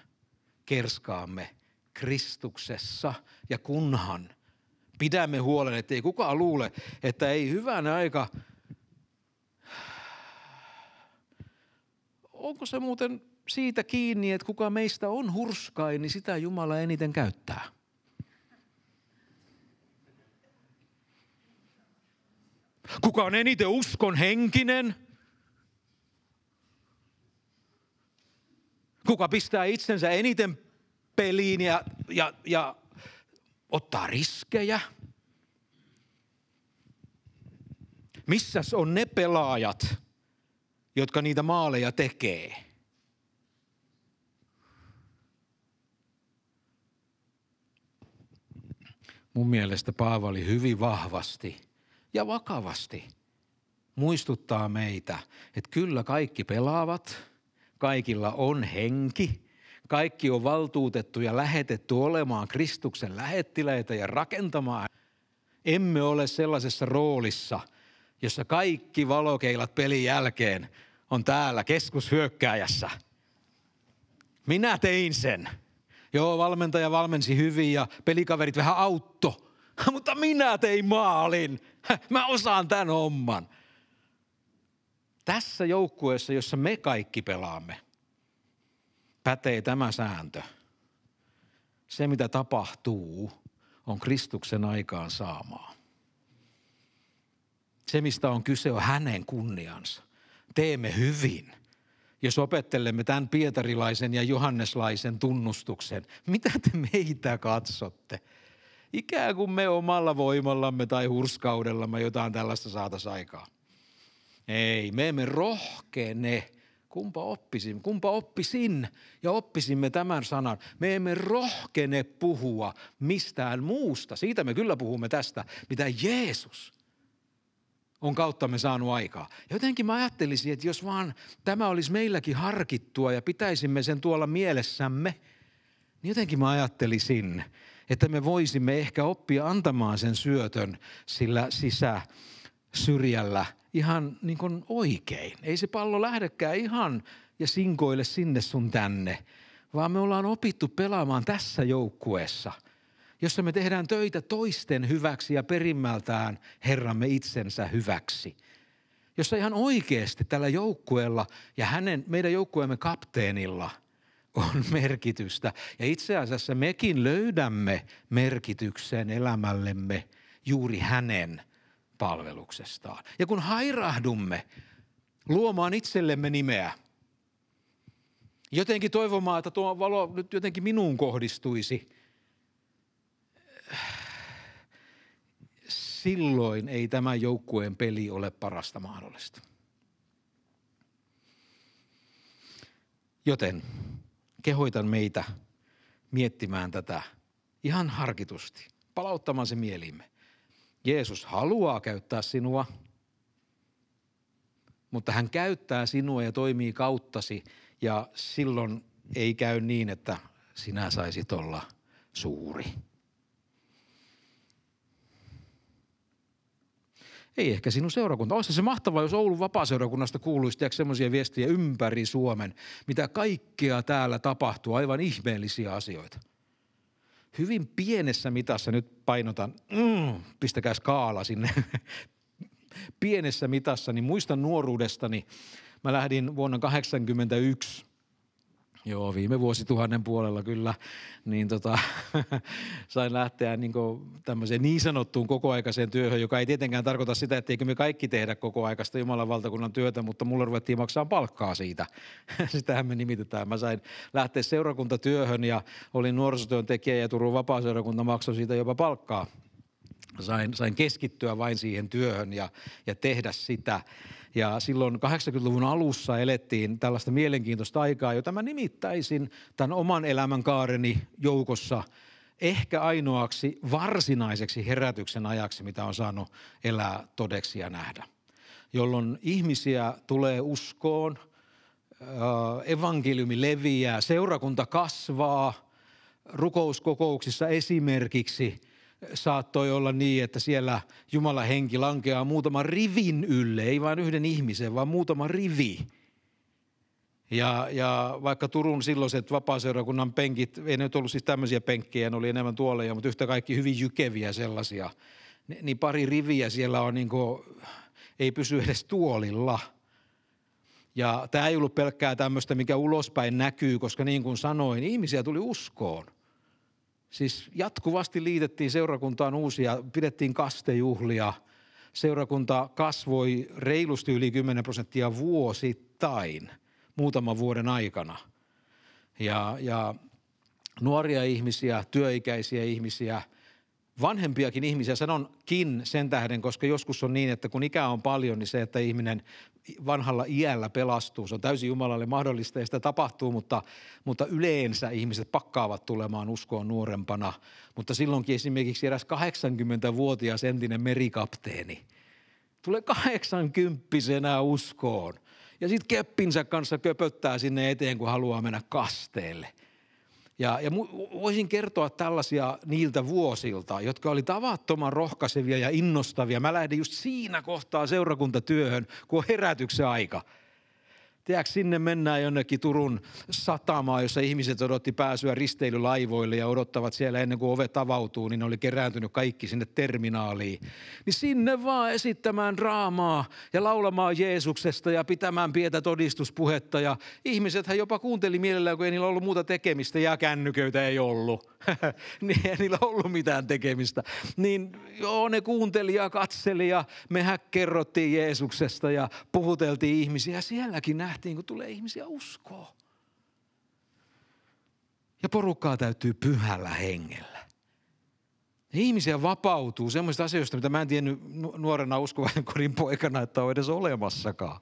kerskaamme Kristuksessa ja kunhan pidämme huolen, että ei kukaan luule, että ei hyvän aika. Onko se muuten siitä kiinni, että kuka meistä on hurskain, niin sitä Jumala eniten käyttää. Kuka on eniten uskon henkinen? Kuka pistää itsensä eniten peliin ja, ja, ja ottaa riskejä? Missäs on ne pelaajat, jotka niitä maaleja tekee? mun mielestä Paavali hyvin vahvasti ja vakavasti muistuttaa meitä, että kyllä kaikki pelaavat, kaikilla on henki, kaikki on valtuutettu ja lähetetty olemaan Kristuksen lähettiläitä ja rakentamaan. Emme ole sellaisessa roolissa, jossa kaikki valokeilat pelin jälkeen on täällä keskushyökkääjässä. Minä tein sen. Joo, valmentaja valmensi hyvin ja pelikaverit vähän autto. Mutta minä tein maalin. Mä osaan tämän homman. Tässä joukkueessa, jossa me kaikki pelaamme, pätee tämä sääntö. Se, mitä tapahtuu, on Kristuksen aikaan saamaa. Se, mistä on kyse, on hänen kunniansa. Teemme hyvin – jos opettelemme tämän pietarilaisen ja johanneslaisen tunnustuksen, mitä te meitä katsotte? Ikään kuin me omalla voimallamme tai hurskaudellamme jotain tällaista saataisiin aikaa. Ei, me emme rohkene. Kumpa oppisimme? kumpa oppisin ja oppisimme tämän sanan. Me emme rohkene puhua mistään muusta. Siitä me kyllä puhumme tästä, mitä Jeesus on kauttamme saanut aikaa. Jotenkin mä ajattelisin, että jos vaan tämä olisi meilläkin harkittua ja pitäisimme sen tuolla mielessämme, niin jotenkin mä ajattelisin, että me voisimme ehkä oppia antamaan sen syötön sillä sisä syrjällä ihan niin kuin oikein. Ei se pallo lähdekään ihan ja sinkoile sinne sun tänne, vaan me ollaan opittu pelaamaan tässä joukkueessa – jossa me tehdään töitä toisten hyväksi ja perimmältään Herramme itsensä hyväksi. Jossa ihan oikeasti tällä joukkueella ja hänen, meidän joukkueemme kapteenilla on merkitystä. Ja itse asiassa mekin löydämme merkityksen elämällemme juuri hänen palveluksestaan. Ja kun hairahdumme luomaan itsellemme nimeä, jotenkin toivomaan, että tuo valo nyt jotenkin minuun kohdistuisi – silloin ei tämä joukkueen peli ole parasta mahdollista. Joten kehoitan meitä miettimään tätä ihan harkitusti, palauttamaan se mielimme. Jeesus haluaa käyttää sinua, mutta hän käyttää sinua ja toimii kauttasi ja silloin ei käy niin, että sinä saisit olla suuri. ei ehkä sinun seurakunta. Olisi se mahtavaa, jos Oulun vapaaseurakunnasta kuuluisi semmoisia viestejä ympäri Suomen, mitä kaikkea täällä tapahtuu, aivan ihmeellisiä asioita. Hyvin pienessä mitassa, nyt painotan, mm, pistäkää skaala sinne, pienessä mitassa, niin muistan nuoruudestani, mä lähdin vuonna 1981 Joo, viime vuosituhannen puolella kyllä, niin tota, sain lähteä niin niin sanottuun kokoaikaiseen työhön, joka ei tietenkään tarkoita sitä, etteikö me kaikki tehdä kokoaikaista Jumalan valtakunnan työtä, mutta mulle ruvettiin maksaa palkkaa siitä. Sitähän me nimitetään. Mä sain lähteä seurakuntatyöhön ja olin nuorisotyöntekijä ja Turun vapaa-seurakunta maksoi siitä jopa palkkaa sain, sain keskittyä vain siihen työhön ja, ja tehdä sitä. Ja silloin 80-luvun alussa elettiin tällaista mielenkiintoista aikaa, jota mä nimittäisin tämän oman elämänkaareni joukossa ehkä ainoaksi varsinaiseksi herätyksen ajaksi, mitä on saanut elää todeksi ja nähdä. Jolloin ihmisiä tulee uskoon, äh, evankeliumi leviää, seurakunta kasvaa, rukouskokouksissa esimerkiksi – saattoi olla niin, että siellä Jumalan henki lankeaa muutaman rivin ylle, ei vain yhden ihmisen, vaan muutama rivi. Ja, ja vaikka Turun silloiset vapaaseurakunnan penkit, ei nyt ollut siis tämmöisiä penkkejä, ne oli enemmän tuoleja, mutta yhtä kaikki hyvin jykeviä sellaisia, niin pari riviä siellä on niin kuin, ei pysy edes tuolilla – ja tämä ei ollut pelkkää tämmöistä, mikä ulospäin näkyy, koska niin kuin sanoin, ihmisiä tuli uskoon. Siis jatkuvasti liitettiin seurakuntaan uusia, pidettiin kastejuhlia. Seurakunta kasvoi reilusti yli 10 prosenttia vuosittain muutaman vuoden aikana. Ja, ja nuoria ihmisiä, työikäisiä ihmisiä – vanhempiakin ihmisiä. Sanonkin sen tähden, koska joskus on niin, että kun ikää on paljon, niin se, että ihminen vanhalla iällä pelastuu, se on täysin Jumalalle mahdollista ja sitä tapahtuu, mutta, mutta yleensä ihmiset pakkaavat tulemaan uskoon nuorempana. Mutta silloinkin esimerkiksi eräs 80-vuotias entinen merikapteeni tulee 80 uskoon ja sitten keppinsä kanssa köpöttää sinne eteen, kun haluaa mennä kasteelle – ja, ja mu- voisin kertoa tällaisia niiltä vuosilta, jotka oli tavattoman rohkaisevia ja innostavia. Mä lähdin just siinä kohtaa seurakuntatyöhön, kun on herätyksen aika – Tiedätkö, sinne mennään jonnekin Turun satamaan, jossa ihmiset odotti pääsyä risteilylaivoille ja odottavat siellä ennen kuin ovet avautuu, niin ne oli kerääntynyt kaikki sinne terminaaliin. Niin sinne vaan esittämään Raamaa ja laulamaan Jeesuksesta ja pitämään pientä todistuspuhetta. Ja ihmisethän jopa kuunteli mielellään, kun ei niillä ollut muuta tekemistä ja kännyköitä ei ollut. Niin niillä on ollut mitään tekemistä. Niin joo, ne kuunteli ja katseli ja mehän kerrottiin Jeesuksesta ja puhuteltiin ihmisiä. Ja sielläkin nähtiin, kun tulee ihmisiä uskoa. Ja porukkaa täytyy pyhällä hengellä. Ihmisiä vapautuu semmoisista asioista, mitä mä en tiennyt nuorena uskovan korin poikana, että on edes olemassakaan.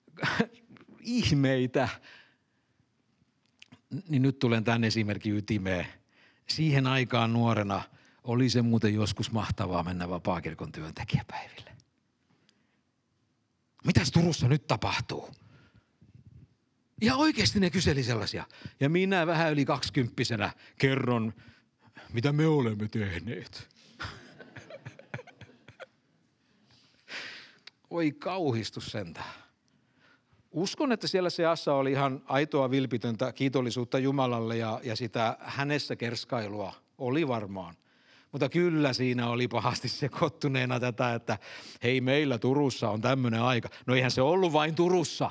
Ihmeitä niin nyt tulen tämän esimerkin ytimeen. Siihen aikaan nuorena oli se muuten joskus mahtavaa mennä vapaakirkon työntekijäpäiville. Mitäs Turussa nyt tapahtuu? Ja oikeasti ne kyseli sellaisia. Ja minä vähän yli kaksikymppisenä kerron, mitä me olemme tehneet. Oi kauhistus sentään uskon, että siellä seassa oli ihan aitoa vilpitöntä kiitollisuutta Jumalalle ja, ja sitä hänessä kerskailua oli varmaan. Mutta kyllä siinä oli pahasti sekoittuneena tätä, että hei meillä Turussa on tämmöinen aika. No eihän se ollut vain Turussa,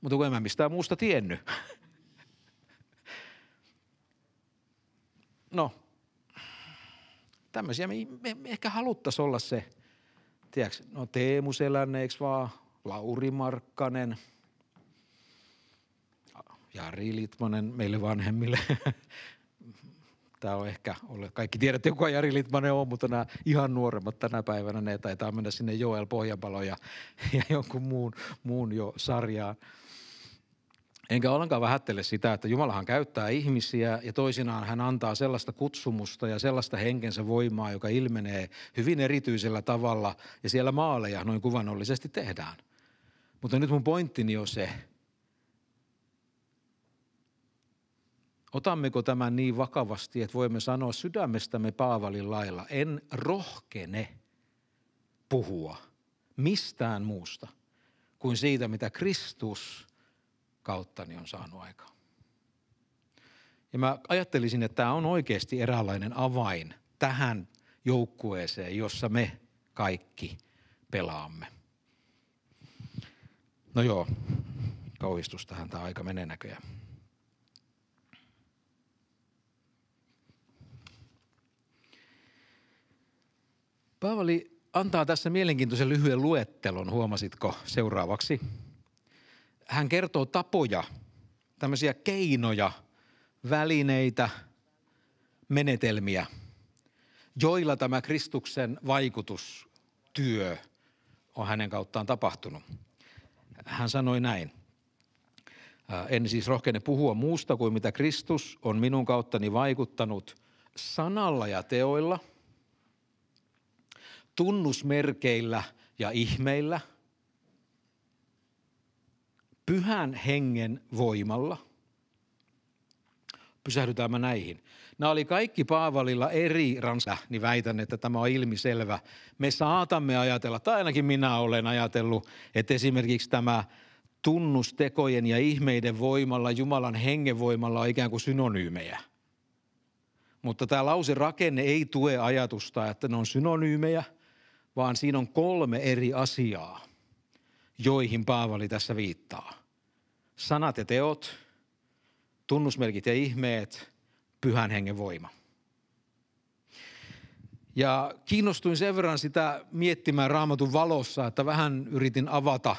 mutta kun en mä mistään muusta tiennyt. No, tämmöisiä me, me, me ehkä haluttaisiin olla se, tiedätkö, no Teemu Selänne, eikö vaan, Lauri Markkanen, Jari Litmanen meille vanhemmille. Tämä on ehkä, kaikki tiedätte, kuka Jari Litmanen on, mutta nämä ihan nuoremmat tänä päivänä, ne taitaa mennä sinne Joel Pohjanpalo ja, ja jonkun muun, muun jo sarjaan. Enkä ollenkaan vähättele sitä, että Jumalahan käyttää ihmisiä ja toisinaan hän antaa sellaista kutsumusta ja sellaista henkensä voimaa, joka ilmenee hyvin erityisellä tavalla ja siellä maaleja noin kuvannollisesti tehdään. Mutta nyt mun pointtini on se, otammeko tämän niin vakavasti, että voimme sanoa sydämestämme Paavalin lailla, en rohkene puhua mistään muusta kuin siitä, mitä Kristus kauttani on saanut aikaan. Ja mä ajattelisin, että tämä on oikeasti eräänlainen avain tähän joukkueeseen, jossa me kaikki pelaamme. No joo, kauhistustahan tämä aika menee näköjään. Paavali antaa tässä mielenkiintoisen lyhyen luettelon, huomasitko seuraavaksi. Hän kertoo tapoja, tämmöisiä keinoja, välineitä, menetelmiä, joilla tämä Kristuksen vaikutustyö on hänen kauttaan tapahtunut hän sanoi näin. Äh, en siis rohkene puhua muusta kuin mitä Kristus on minun kauttani vaikuttanut sanalla ja teoilla, tunnusmerkeillä ja ihmeillä, pyhän hengen voimalla. Pysähdytään mä näihin. Nämä oli kaikki Paavalilla eri ransa, niin väitän, että tämä on ilmiselvä. Me saatamme ajatella, tai ainakin minä olen ajatellut, että esimerkiksi tämä tunnustekojen ja ihmeiden voimalla, Jumalan hengenvoimalla on ikään kuin synonyymejä. Mutta tämä lauserakenne ei tue ajatusta, että ne on synonyymejä, vaan siinä on kolme eri asiaa, joihin Paavali tässä viittaa. Sanat ja teot, tunnusmerkit ja ihmeet pyhän hengen voima. Ja kiinnostuin sen verran sitä miettimään raamatun valossa, että vähän yritin avata,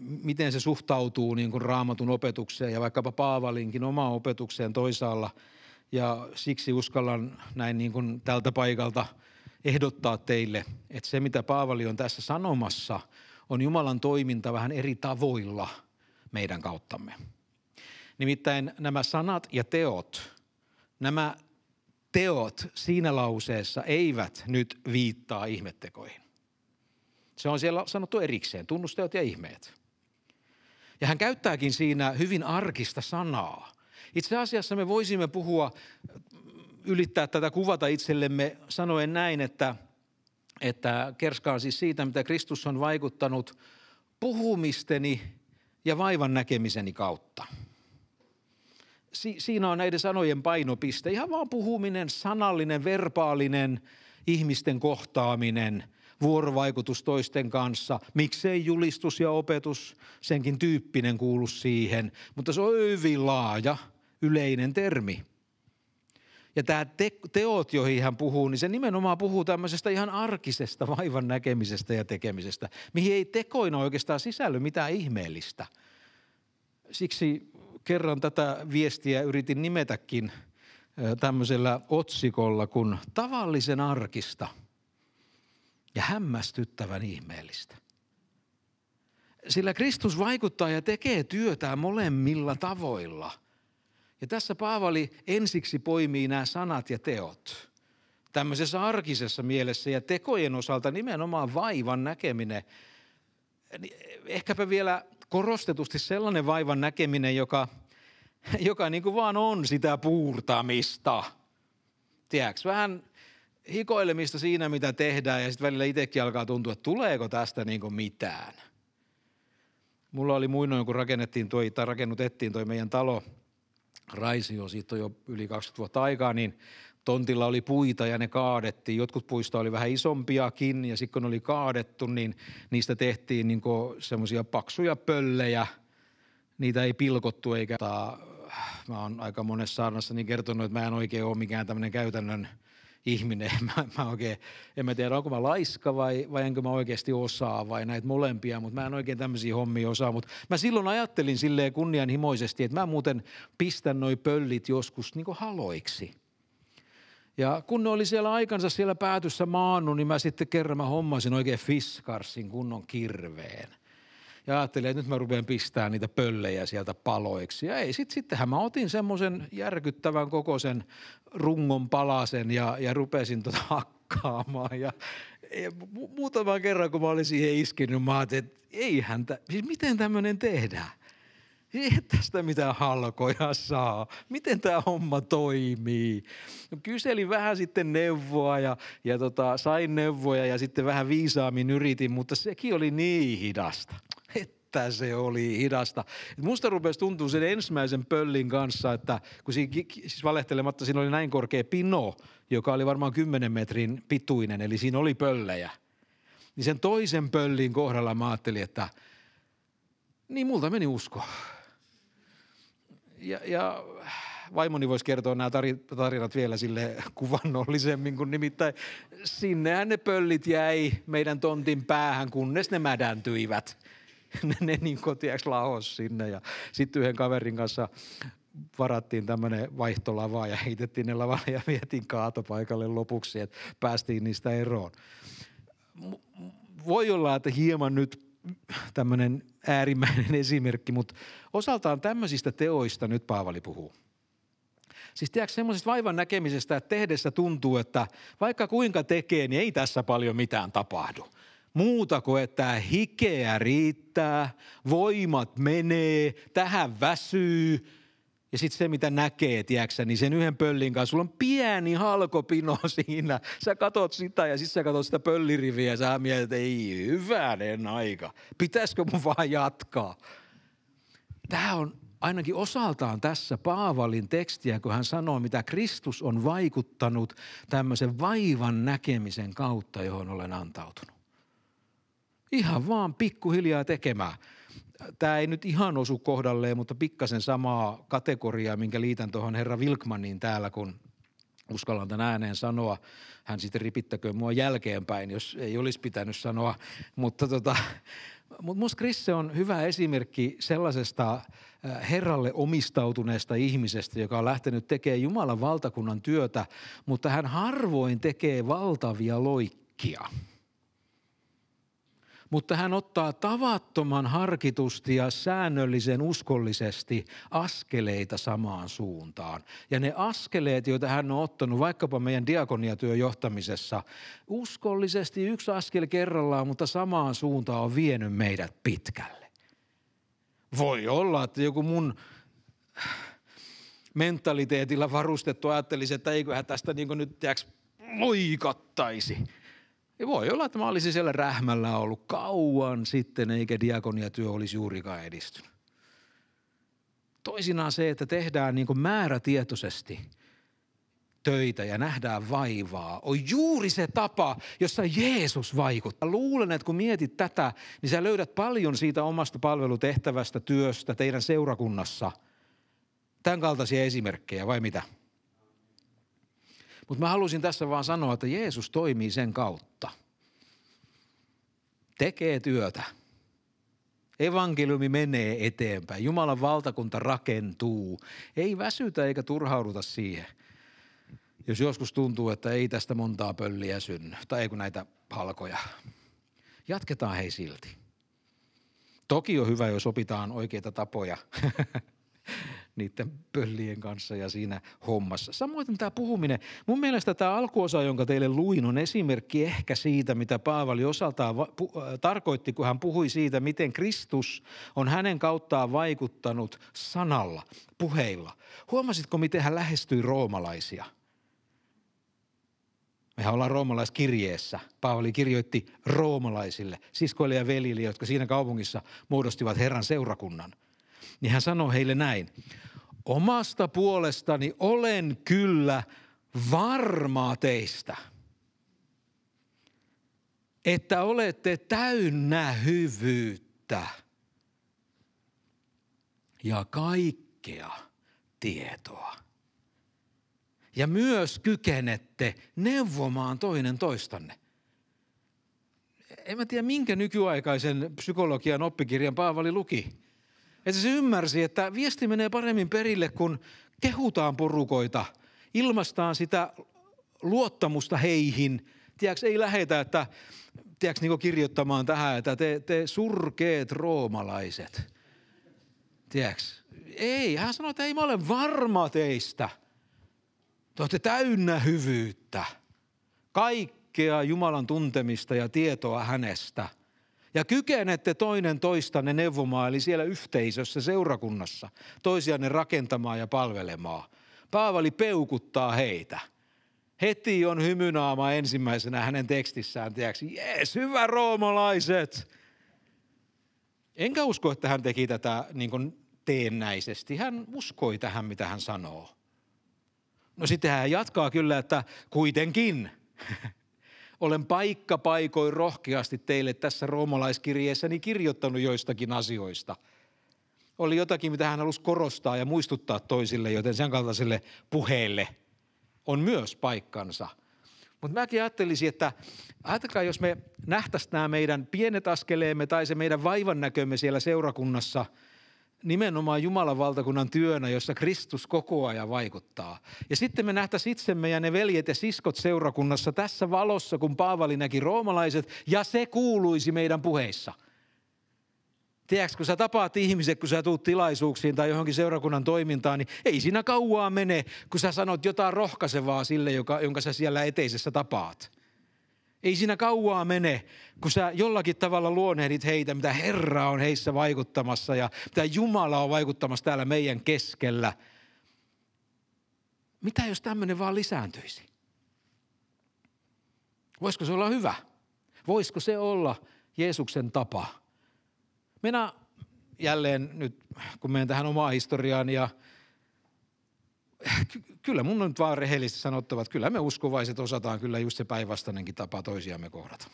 miten se suhtautuu niin kuin raamatun opetukseen ja vaikkapa Paavalinkin omaan opetukseen toisaalla. Ja siksi uskallan näin niin kuin tältä paikalta ehdottaa teille, että se mitä Paavali on tässä sanomassa, on Jumalan toiminta vähän eri tavoilla meidän kauttamme. Nimittäin nämä sanat ja teot, nämä teot siinä lauseessa eivät nyt viittaa ihmettekoihin. Se on siellä sanottu erikseen, tunnusteot ja ihmeet. Ja hän käyttääkin siinä hyvin arkista sanaa. Itse asiassa me voisimme puhua, ylittää tätä kuvata itsellemme sanoen näin, että, että kerskaan siis siitä, mitä Kristus on vaikuttanut puhumisteni ja vaivan näkemiseni kautta – si, siinä on näiden sanojen painopiste. Ihan vaan puhuminen, sanallinen, verbaalinen, ihmisten kohtaaminen, vuorovaikutus toisten kanssa. Miksei julistus ja opetus, senkin tyyppinen kuulu siihen. Mutta se on hyvin laaja, yleinen termi. Ja tämä te, teot, joihin hän puhuu, niin se nimenomaan puhuu tämmöisestä ihan arkisesta vaivan näkemisestä ja tekemisestä, mihin ei tekoina oikeastaan sisälly mitään ihmeellistä. Siksi kerran tätä viestiä yritin nimetäkin tämmöisellä otsikolla kuin tavallisen arkista ja hämmästyttävän ihmeellistä. Sillä Kristus vaikuttaa ja tekee työtään molemmilla tavoilla. Ja tässä Paavali ensiksi poimii nämä sanat ja teot. Tämmöisessä arkisessa mielessä ja tekojen osalta nimenomaan vaivan näkeminen. Niin ehkäpä vielä korostetusti sellainen vaivan näkeminen, joka, joka niin kuin vaan on sitä puurtamista. Tiedätkö, vähän hikoilemista siinä, mitä tehdään, ja sitten välillä itsekin alkaa tuntua, että tuleeko tästä niin kuin mitään. Mulla oli muinoin, kun rakennettiin toi, tai rakennutettiin toi meidän talo, Raisio, siitä on jo yli 20 vuotta aikaa, niin tontilla oli puita ja ne kaadettiin. Jotkut puista oli vähän isompiakin ja sitten kun ne oli kaadettu, niin niistä tehtiin niin semmoisia paksuja pöllejä. Niitä ei pilkottu eikä... Mä oon aika monessa niin kertonut, että mä en oikein ole mikään tämmöinen käytännön ihminen. Mä, mä oikein, en mä tiedä, onko mä laiska vai, vai enkö mä oikeasti osaa vai näitä molempia, mutta mä en oikein tämmöisiä hommia osaa. Mutta mä silloin ajattelin silleen kunnianhimoisesti, että mä muuten pistän noi pöllit joskus niin haloiksi – ja kun ne oli siellä aikansa siellä päätyssä maannut, niin mä sitten kerran mä hommasin oikein fiskarsin kunnon kirveen. Ja ajattelin, että nyt mä rupean pistämään niitä pöllejä sieltä paloiksi. Ja ei, sit, sittenhän mä otin semmoisen järkyttävän kokoisen rungon palasen ja, ja rupesin tota hakkaamaan. Ja, ja muutaman kerran, kun mä olin siihen iskenyt, mä ajattelin, että eihän, tä, siis miten tämmöinen tehdään? ei tästä mitään halkoja saa, miten tämä homma toimii. No, kyselin vähän sitten neuvoa ja, ja tota, sain neuvoja ja sitten vähän viisaammin yritin, mutta sekin oli niin hidasta että se oli hidasta. Musta rupesi tuntua sen ensimmäisen pöllin kanssa, että kun siinä, siis valehtelematta siinä oli näin korkea pino, joka oli varmaan 10 metrin pituinen, eli siinä oli pöllejä. Niin sen toisen pöllin kohdalla mä ajattelin, että niin multa meni usko ja, ja vaimoni voisi kertoa nämä tarinat vielä sille kuvannollisemmin, kun nimittäin sinnehän ne pöllit jäi meidän tontin päähän, kunnes ne mädäntyivät. Ne, ne niin kotiaks lahos sinne ja sitten yhden kaverin kanssa varattiin tämmöinen vaihtolava ja heitettiin ne lavalle ja vietiin kaatopaikalle lopuksi, että päästiin niistä eroon. Voi olla, että hieman nyt tämmöinen äärimmäinen esimerkki, mutta osaltaan tämmöisistä teoista nyt Paavali puhuu. Siis tiedätkö semmoisesta vaivan näkemisestä, että tehdessä tuntuu, että vaikka kuinka tekee, niin ei tässä paljon mitään tapahdu. Muuta kuin, että hikeä riittää, voimat menee, tähän väsyy, ja sitten se, mitä näkee, tiedätkö, niin sen yhden pöllin kanssa, sulla on pieni halkopino siinä. Sä katot sitä ja sitten sä katot sitä pölliriviä ja sä mietit, että ei hyvänen aika. Pitäisikö mun vaan jatkaa? Tämä on ainakin osaltaan tässä Paavalin tekstiä, kun hän sanoo, mitä Kristus on vaikuttanut tämmöisen vaivan näkemisen kautta, johon olen antautunut. Ihan vaan pikkuhiljaa tekemään tämä ei nyt ihan osu kohdalleen, mutta pikkasen samaa kategoriaa, minkä liitän tuohon herra Wilkmanin täällä, kun uskallan tämän ääneen sanoa. Hän sitten ripittäköön mua jälkeenpäin, jos ei olisi pitänyt sanoa. Mutta tota, mutta musta Krisse on hyvä esimerkki sellaisesta äh, Herralle omistautuneesta ihmisestä, joka on lähtenyt tekemään Jumalan valtakunnan työtä, mutta hän harvoin tekee valtavia loikkia mutta hän ottaa tavattoman harkitusti ja säännöllisen uskollisesti askeleita samaan suuntaan. Ja ne askeleet, joita hän on ottanut vaikkapa meidän diakoniatyön johtamisessa, uskollisesti yksi askel kerrallaan, mutta samaan suuntaan on vienyt meidät pitkälle. Voi olla, että joku mun mentaliteetilla varustettu ajattelisi, että eiköhän tästä niin nyt tiiäks, loikattaisi – ja voi olla, että mä olisin siellä rähmällä ollut kauan sitten, eikä diakoniatyö olisi juurikaan edistynyt. Toisinaan se, että tehdään niin määrätietoisesti – töitä ja nähdään vaivaa, on juuri se tapa, jossa Jeesus vaikuttaa. Luulen, että kun mietit tätä, niin sä löydät paljon siitä omasta palvelutehtävästä, työstä, teidän seurakunnassa. Tämän kaltaisia esimerkkejä, vai mitä? Mutta mä halusin tässä vaan sanoa, että Jeesus toimii sen kautta. Tekee työtä. Evankeliumi menee eteenpäin. Jumalan valtakunta rakentuu. Ei väsytä eikä turhauduta siihen. Jos joskus tuntuu, että ei tästä montaa pölliä synny, tai ei kun näitä halkoja. Jatketaan hei silti. Toki on hyvä, jos opitaan oikeita tapoja niiden pöllien kanssa ja siinä hommassa. Samoin tämä puhuminen. Mun mielestä tämä alkuosa, jonka teille luin, on esimerkki ehkä siitä, mitä Paavali osaltaan va- pu- äh, tarkoitti, kun hän puhui siitä, miten Kristus on hänen kauttaan vaikuttanut sanalla, puheilla. Huomasitko, miten hän lähestyi roomalaisia – Mehän ollaan roomalaiskirjeessä. Paavali kirjoitti roomalaisille, siskoille ja veljille, jotka siinä kaupungissa muodostivat Herran seurakunnan – niin hän sanoi heille näin. Omasta puolestani olen kyllä varma teistä, että olette täynnä hyvyyttä ja kaikkea tietoa. Ja myös kykenette neuvomaan toinen toistanne en mä tiedä minkä nykyaikaisen psykologian oppikirjan Paavali luki. Että se ymmärsi, että viesti menee paremmin perille, kun kehutaan porukoita, ilmastaan sitä luottamusta heihin. Tiedätkö, ei lähetä, että tiedätkö, niin kirjoittamaan tähän, että te, te surkeet roomalaiset. Tiedätkö? Ei, hän sanoi, että ei mä ole varma teistä. Te olette täynnä hyvyyttä, kaikkea Jumalan tuntemista ja tietoa hänestä – ja kykenette toinen toistanne neuvomaan, eli siellä yhteisössä, seurakunnassa, toisianne rakentamaan ja palvelemaan. Paavali peukuttaa heitä. Heti on hymynaama ensimmäisenä hänen tekstissään, tiedäksi, jees, hyvä roomalaiset! Enkä usko, että hän teki tätä niin kuin teennäisesti. Hän uskoi tähän, mitä hän sanoo. No sitten hän jatkaa kyllä, että kuitenkin. Olen paikka paikoin rohkeasti teille tässä roomalaiskirjeessäni kirjoittanut joistakin asioista. Oli jotakin, mitä hän halusi korostaa ja muistuttaa toisille, joten sen kaltaiselle puheelle on myös paikkansa. Mutta mäkin ajattelisin, että ajatelkaa, jos me nähtäisiin nämä meidän pienet askeleemme tai se meidän vaivannäkömme siellä seurakunnassa – nimenomaan Jumalan valtakunnan työnä, jossa Kristus koko ajan vaikuttaa. Ja sitten me nähtäisiin itsemme ja ne veljet ja siskot seurakunnassa tässä valossa, kun Paavali näki roomalaiset, ja se kuuluisi meidän puheissa. Tiedätkö, kun sä tapaat ihmiset, kun sä tuut tilaisuuksiin tai johonkin seurakunnan toimintaan, niin ei siinä kauaa mene, kun sä sanot jotain rohkaisevaa sille, joka, jonka sä siellä eteisessä tapaat. Ei siinä kauaa mene, kun sä jollakin tavalla luonehdit heitä, mitä Herra on heissä vaikuttamassa ja mitä Jumala on vaikuttamassa täällä meidän keskellä. Mitä jos tämmöinen vaan lisääntyisi? Voisiko se olla hyvä? Voisiko se olla Jeesuksen tapa? Minä jälleen nyt, kun menen tähän omaan historiaan ja kyllä mun on nyt vaan rehellisesti sanottava, että kyllä me uskovaiset osataan kyllä just se päinvastainenkin tapa toisiamme kohdata.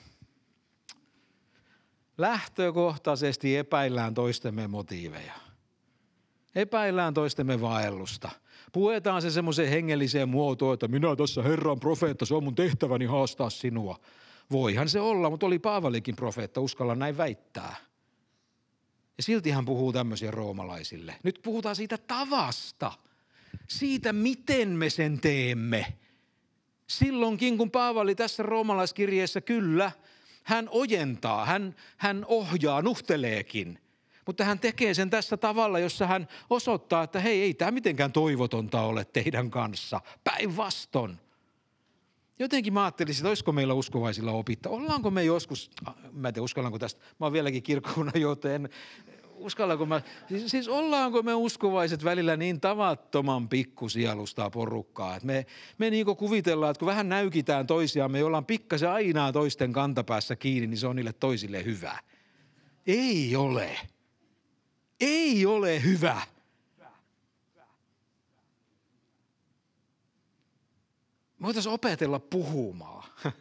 Lähtökohtaisesti epäillään toistemme motiiveja. Epäillään toistemme vaellusta. Puetaan se semmoiseen hengelliseen muotoon, että minä tässä Herran profeetta, se on mun tehtäväni haastaa sinua. Voihan se olla, mutta oli Paavalikin profeetta, uskalla näin väittää. Ja silti hän puhuu tämmöisiä roomalaisille. Nyt puhutaan siitä tavasta – siitä, miten me sen teemme. Silloinkin, kun Paavali tässä roomalaiskirjeessä kyllä, hän ojentaa, hän, hän ohjaa, nuhteleekin. Mutta hän tekee sen tässä tavalla, jossa hän osoittaa, että hei, ei tämä mitenkään toivotonta ole teidän kanssa. Päinvastoin. Jotenkin mä ajattelisin, että olisiko meillä uskovaisilla opittaa. Ollaanko me joskus, mä en tiedä uskallanko tästä, mä oon vieläkin kirkkuna, joten uskallanko mä, siis, siis ollaanko me uskovaiset välillä niin tavattoman pikkusielustaa porukkaa, että me, me niin kuvitellaan, että kun vähän näykitään toisiaan, me ollaan pikkasen aina toisten kantapäässä kiinni, niin se on niille toisille hyvä. Ei ole. Ei ole hyvä. Me voitaisiin opetella puhumaan.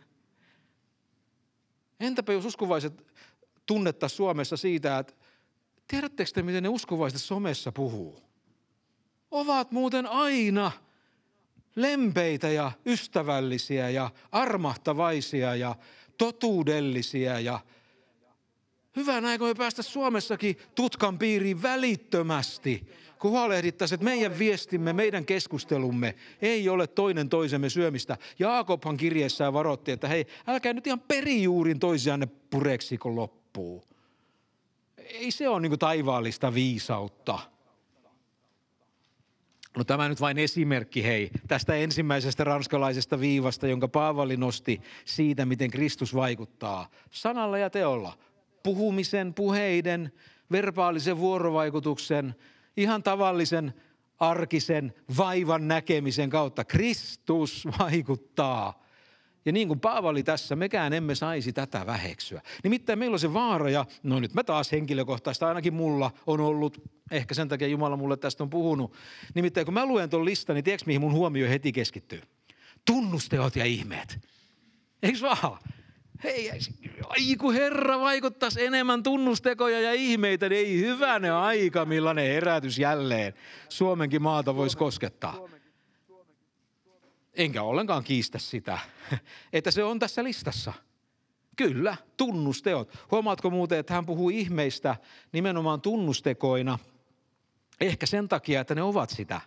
Entäpä jos uskovaiset tunnetta Suomessa siitä, että Tiedättekö te, miten ne uskovaiset somessa puhuu? Ovat muuten aina lempeitä ja ystävällisiä ja armahtavaisia ja totuudellisia ja Hyvä näin, kun me päästä Suomessakin tutkan piiriin välittömästi, kun huolehdittaisiin, että meidän viestimme, meidän keskustelumme ei ole toinen toisemme syömistä. Jaakobhan kirjeessään varoitti, että hei, älkää nyt ihan perijuurin toisianne pureksiko loppuu ei se ole niin taivaallista viisautta. No tämä nyt vain esimerkki, hei, tästä ensimmäisestä ranskalaisesta viivasta, jonka Paavali nosti siitä, miten Kristus vaikuttaa sanalla ja teolla. Puhumisen, puheiden, verbaalisen vuorovaikutuksen, ihan tavallisen arkisen vaivan näkemisen kautta. Kristus vaikuttaa ja niin kuin Paavali tässä, mekään emme saisi tätä väheksyä. Nimittäin meillä on se vaara ja no nyt mä taas henkilökohtaista ainakin mulla on ollut, ehkä sen takia Jumala mulle tästä on puhunut. Nimittäin kun mä luen ton listan, niin tiedätkö mihin mun huomio heti keskittyy? Tunnusteot ja ihmeet. Eikö vaan? Hei, ai kun Herra vaikuttaisi enemmän tunnustekoja ja ihmeitä, niin ei hyvänä aika, millainen herätys jälleen Suomenkin maata voisi koskettaa enkä ollenkaan kiistä sitä, että se on tässä listassa. Kyllä, tunnusteot. Huomaatko muuten, että hän puhuu ihmeistä nimenomaan tunnustekoina, ehkä sen takia, että ne ovat sitä.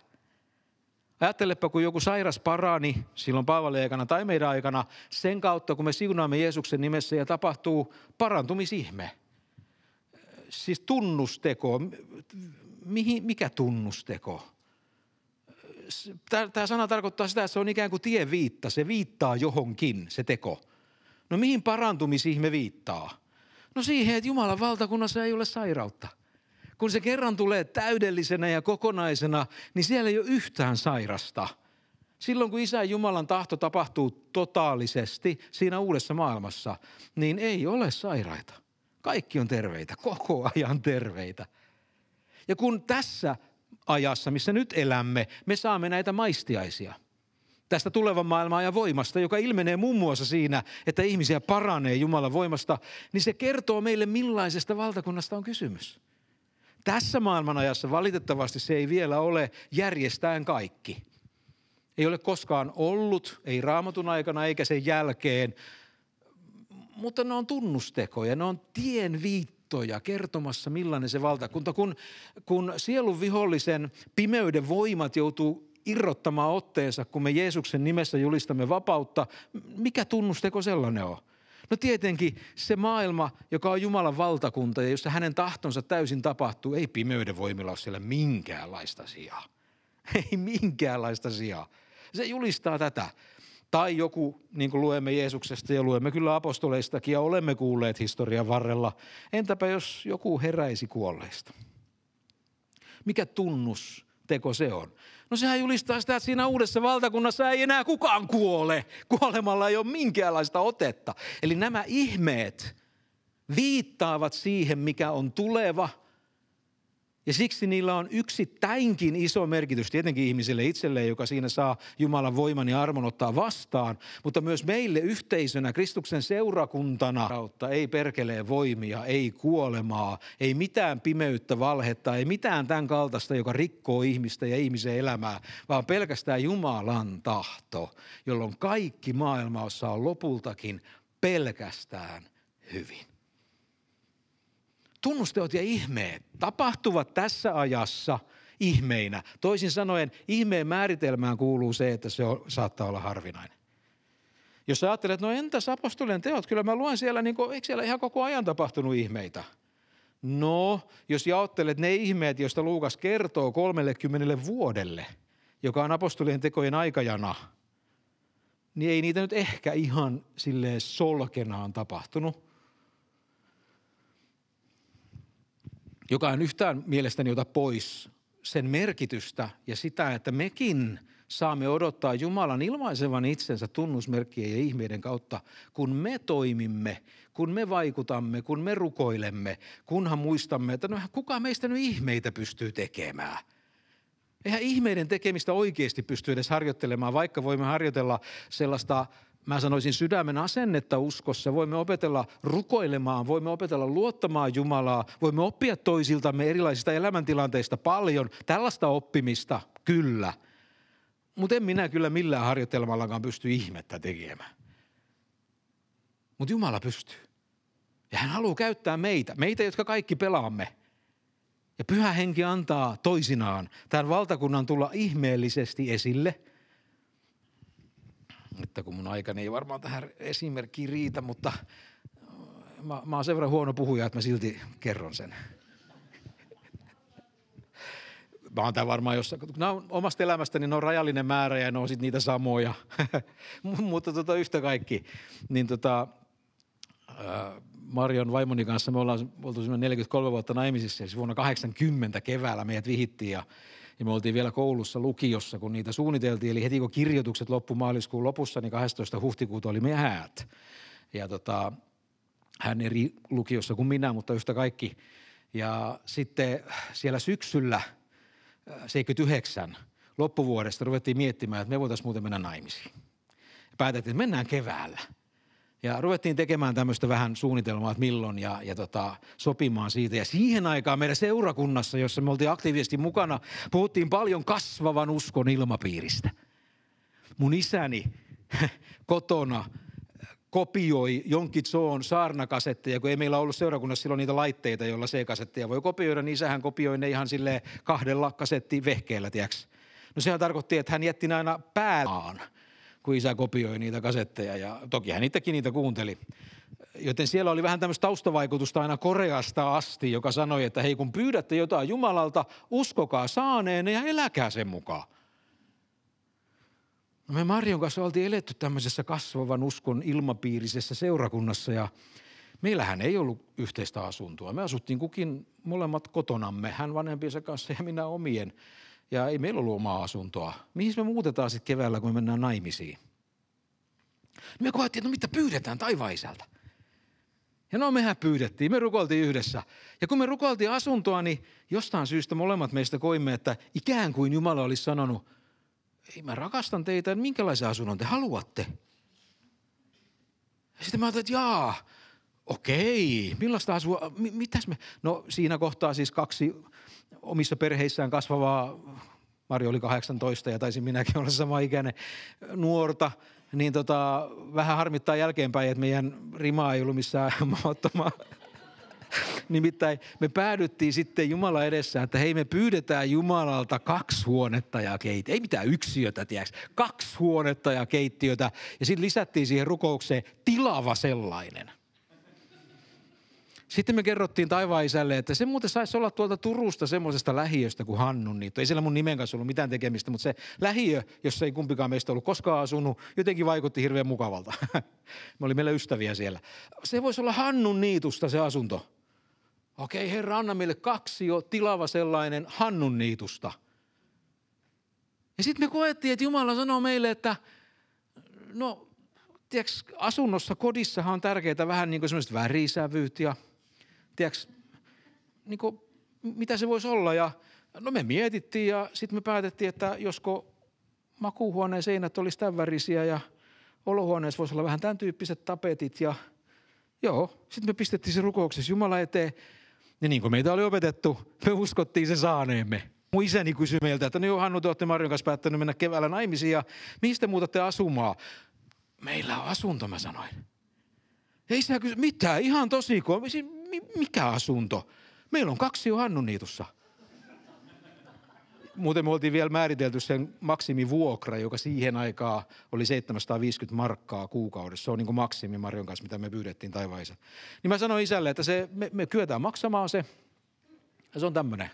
Ajattelepa, kun joku sairas parani silloin Paavalle aikana tai meidän aikana, sen kautta, kun me siunaamme Jeesuksen nimessä ja tapahtuu parantumisihme. Siis tunnusteko, mihin, mikä tunnusteko? tämä sana tarkoittaa sitä, että se on ikään kuin tieviitta, se viittaa johonkin, se teko. No mihin parantumisiin me viittaa? No siihen, että Jumalan valtakunnassa ei ole sairautta. Kun se kerran tulee täydellisenä ja kokonaisena, niin siellä ei ole yhtään sairasta. Silloin kun Isä Jumalan tahto tapahtuu totaalisesti siinä uudessa maailmassa, niin ei ole sairaita. Kaikki on terveitä, koko ajan terveitä. Ja kun tässä ajassa, missä nyt elämme, me saamme näitä maistiaisia – tästä tulevan maailmaa ja voimasta, joka ilmenee muun muassa siinä, että ihmisiä paranee Jumalan voimasta, niin se kertoo meille, millaisesta valtakunnasta on kysymys. Tässä ajassa valitettavasti se ei vielä ole järjestään kaikki. Ei ole koskaan ollut, ei raamatun aikana eikä sen jälkeen, mutta ne on tunnustekoja, ne on tien viitt- tahtoja kertomassa, millainen se valtakunta. Kun, kun sielun vihollisen pimeyden voimat joutuu irrottamaan otteensa, kun me Jeesuksen nimessä julistamme vapautta, mikä tunnusteko sellainen on? No tietenkin se maailma, joka on Jumalan valtakunta ja jossa hänen tahtonsa täysin tapahtuu, ei pimeyden voimilla ole siellä minkäänlaista sijaa. Ei minkäänlaista sijaa. Se julistaa tätä. Tai joku, niin kuin luemme Jeesuksesta ja luemme kyllä apostoleistakin ja olemme kuulleet historian varrella, entäpä jos joku heräisi kuolleista? Mikä tunnus teko se on? No sehän julistaa sitä, että siinä uudessa valtakunnassa ei enää kukaan kuole. Kuolemalla ei ole minkäänlaista otetta. Eli nämä ihmeet viittaavat siihen, mikä on tuleva – ja siksi niillä on yksittäinkin iso merkitys tietenkin ihmiselle itselleen, joka siinä saa Jumalan voiman ja armon ottaa vastaan, mutta myös meille yhteisönä, Kristuksen seurakuntana kautta ei perkelee voimia, ei kuolemaa, ei mitään pimeyttä, valhetta, ei mitään tämän kaltaista, joka rikkoo ihmistä ja ihmisen elämää, vaan pelkästään Jumalan tahto, jolloin kaikki maailmassa on lopultakin pelkästään hyvin tunnusteot ja ihmeet tapahtuvat tässä ajassa ihmeinä. Toisin sanoen ihmeen määritelmään kuuluu se, että se on, saattaa olla harvinainen. Jos sä ajattelet, että no entäs apostolien teot, kyllä mä luen siellä, niin kuin, eikö siellä ihan koko ajan tapahtunut ihmeitä? No, jos jaottelet ne ihmeet, joista Luukas kertoo 30 vuodelle, joka on apostolien tekojen aikajana, niin ei niitä nyt ehkä ihan silleen solkenaan tapahtunut joka on yhtään mielestäni jota pois sen merkitystä ja sitä, että mekin saamme odottaa Jumalan ilmaisevan itsensä tunnusmerkkien ja ihmeiden kautta, kun me toimimme, kun me vaikutamme, kun me rukoilemme, kunhan muistamme, että no kuka meistä nyt ihmeitä pystyy tekemään – Eihän ihmeiden tekemistä oikeasti pysty edes harjoittelemaan, vaikka voimme harjoitella sellaista mä sanoisin sydämen asennetta uskossa. Voimme opetella rukoilemaan, voimme opetella luottamaan Jumalaa, voimme oppia toisiltamme erilaisista elämäntilanteista paljon. Tällaista oppimista kyllä. Mutta en minä kyllä millään harjoitelmallakaan pysty ihmettä tekemään. Mutta Jumala pystyy. Ja hän haluaa käyttää meitä, meitä jotka kaikki pelaamme. Ja pyhä henki antaa toisinaan tämän valtakunnan tulla ihmeellisesti esille – että kun mun aikani ei varmaan tähän esimerkkiin riitä, mutta äh, mä, mä oon sen verran huono puhuja, että mä silti kerron sen. Mä oon varmaan jossain, kun on omasta elämästäni, niin on rajallinen määrä ja ne on sitten niitä samoja, mutta tota, yhtä kaikki, niin tota, äh, Marion vaimoni kanssa me ollaan oltu 43 vuotta naimisissa, siis vuonna 80 keväällä meidät vihittiin ja ja niin me oltiin vielä koulussa lukiossa, kun niitä suunniteltiin. Eli heti kun kirjoitukset loppu maaliskuun lopussa, niin 12. huhtikuuta oli me häät. Ja tota, hän eri lukiossa kuin minä, mutta yhtä kaikki. Ja sitten siellä syksyllä 79 äh, loppuvuodesta ruvettiin miettimään, että me voitaisiin muuten mennä naimisiin. päätettiin, että mennään keväällä – ja ruvettiin tekemään tämmöistä vähän suunnitelmaa, että milloin ja, ja tota, sopimaan siitä. Ja siihen aikaan meidän seurakunnassa, jossa me oltiin aktiivisesti mukana, puhuttiin paljon kasvavan uskon ilmapiiristä. Mun isäni kotona kopioi jonkin Zoon saarnakasetteja, kun ei meillä ollut seurakunnassa silloin niitä laitteita, joilla se kasetteja voi kopioida, niin isähän kopioi ne ihan sille kahdella kasetti vehkeellä, tiedäks. No sehän tarkoitti, että hän jätti ne aina päälaan kun isä kopioi niitä kasetteja ja toki hän itsekin niitä kuunteli. Joten siellä oli vähän tämmöistä taustavaikutusta aina Koreasta asti, joka sanoi, että hei kun pyydätte jotain Jumalalta, uskokaa saaneen ja eläkää sen mukaan. No me Marion kanssa oltiin eletty tämmöisessä kasvavan uskon ilmapiirisessä seurakunnassa ja meillähän ei ollut yhteistä asuntoa. Me asuttiin kukin molemmat kotonamme, hän vanhempiensa kanssa ja minä omien ja ei meillä ollut omaa asuntoa. Mihin me muutetaan sitten keväällä, kun me mennään naimisiin? Niin me koettiin, että no mitä pyydetään taivaiselta. Ja no mehän pyydettiin, me rukoiltiin yhdessä. Ja kun me rukoiltiin asuntoa, niin jostain syystä molemmat meistä koimme, että ikään kuin Jumala olisi sanonut, ei mä rakastan teitä, että minkälaisen asunnon te haluatte. Ja sitten mä ajattelin, että jaa, okei, millaista asua, mitäs me, no siinä kohtaa siis kaksi omissa perheissään kasvavaa, Mari oli 18 ja taisin minäkin olla sama ikäinen, nuorta, niin tota, vähän harmittaa jälkeenpäin, että meidän rima ei ollut missään mahdottomaa. Nimittäin me päädyttiin sitten Jumala edessä, että hei me pyydetään Jumalalta kaksi huonetta ja keittiötä. Ei mitään yksiötä, tiedäks. Kaksi huonetta ja keittiötä. Ja sitten lisättiin siihen rukoukseen tilava sellainen – sitten me kerrottiin taivaan isälle, että se muuten saisi olla tuolta Turusta semmoisesta lähiöstä kuin Hannun niitto. Ei siellä mun nimen kanssa ollut mitään tekemistä, mutta se lähiö, jossa ei kumpikaan meistä ollut koskaan asunut, jotenkin vaikutti hirveän mukavalta. me oli meillä ystäviä siellä. Se voisi olla Hannun niitusta se asunto. Okei, okay, herra, anna meille kaksi jo tilava sellainen Hannun niitusta. Ja sitten me koettiin, että Jumala sanoo meille, että no, tiedätkö, asunnossa, kodissahan on tärkeää vähän niin kuin värisävyyt ja – tiiäks, niin kuin, mitä se voisi olla. Ja, no me mietittiin ja sitten me päätettiin, että josko makuuhuoneen seinät olisi tämän värisiä ja olohuoneessa voisi olla vähän tämän tyyppiset tapetit ja joo, sitten me pistettiin se rukouksessa Jumala eteen. Ja niin kuin meitä oli opetettu, me uskottiin se saaneemme. Mun isäni kysyi meiltä, että no joo, Hannu, te olette Marjon kanssa päättänyt mennä keväällä naimisiin ja mistä muutatte asumaa? Meillä on asunto, mä sanoin. Ei isä kysy, mitä, ihan tosi, kun mikä asunto? Meillä on kaksi jo Hannuniitussa. Muuten me oltiin vielä määritelty sen maksimivuokra, joka siihen aikaan oli 750 markkaa kuukaudessa. Se on niin kuin maksimi Marjon kanssa, mitä me pyydettiin taivaisen. Niin mä sanoin isälle, että se, me, me kyetään maksamaan se. Ja se on tämmöinen.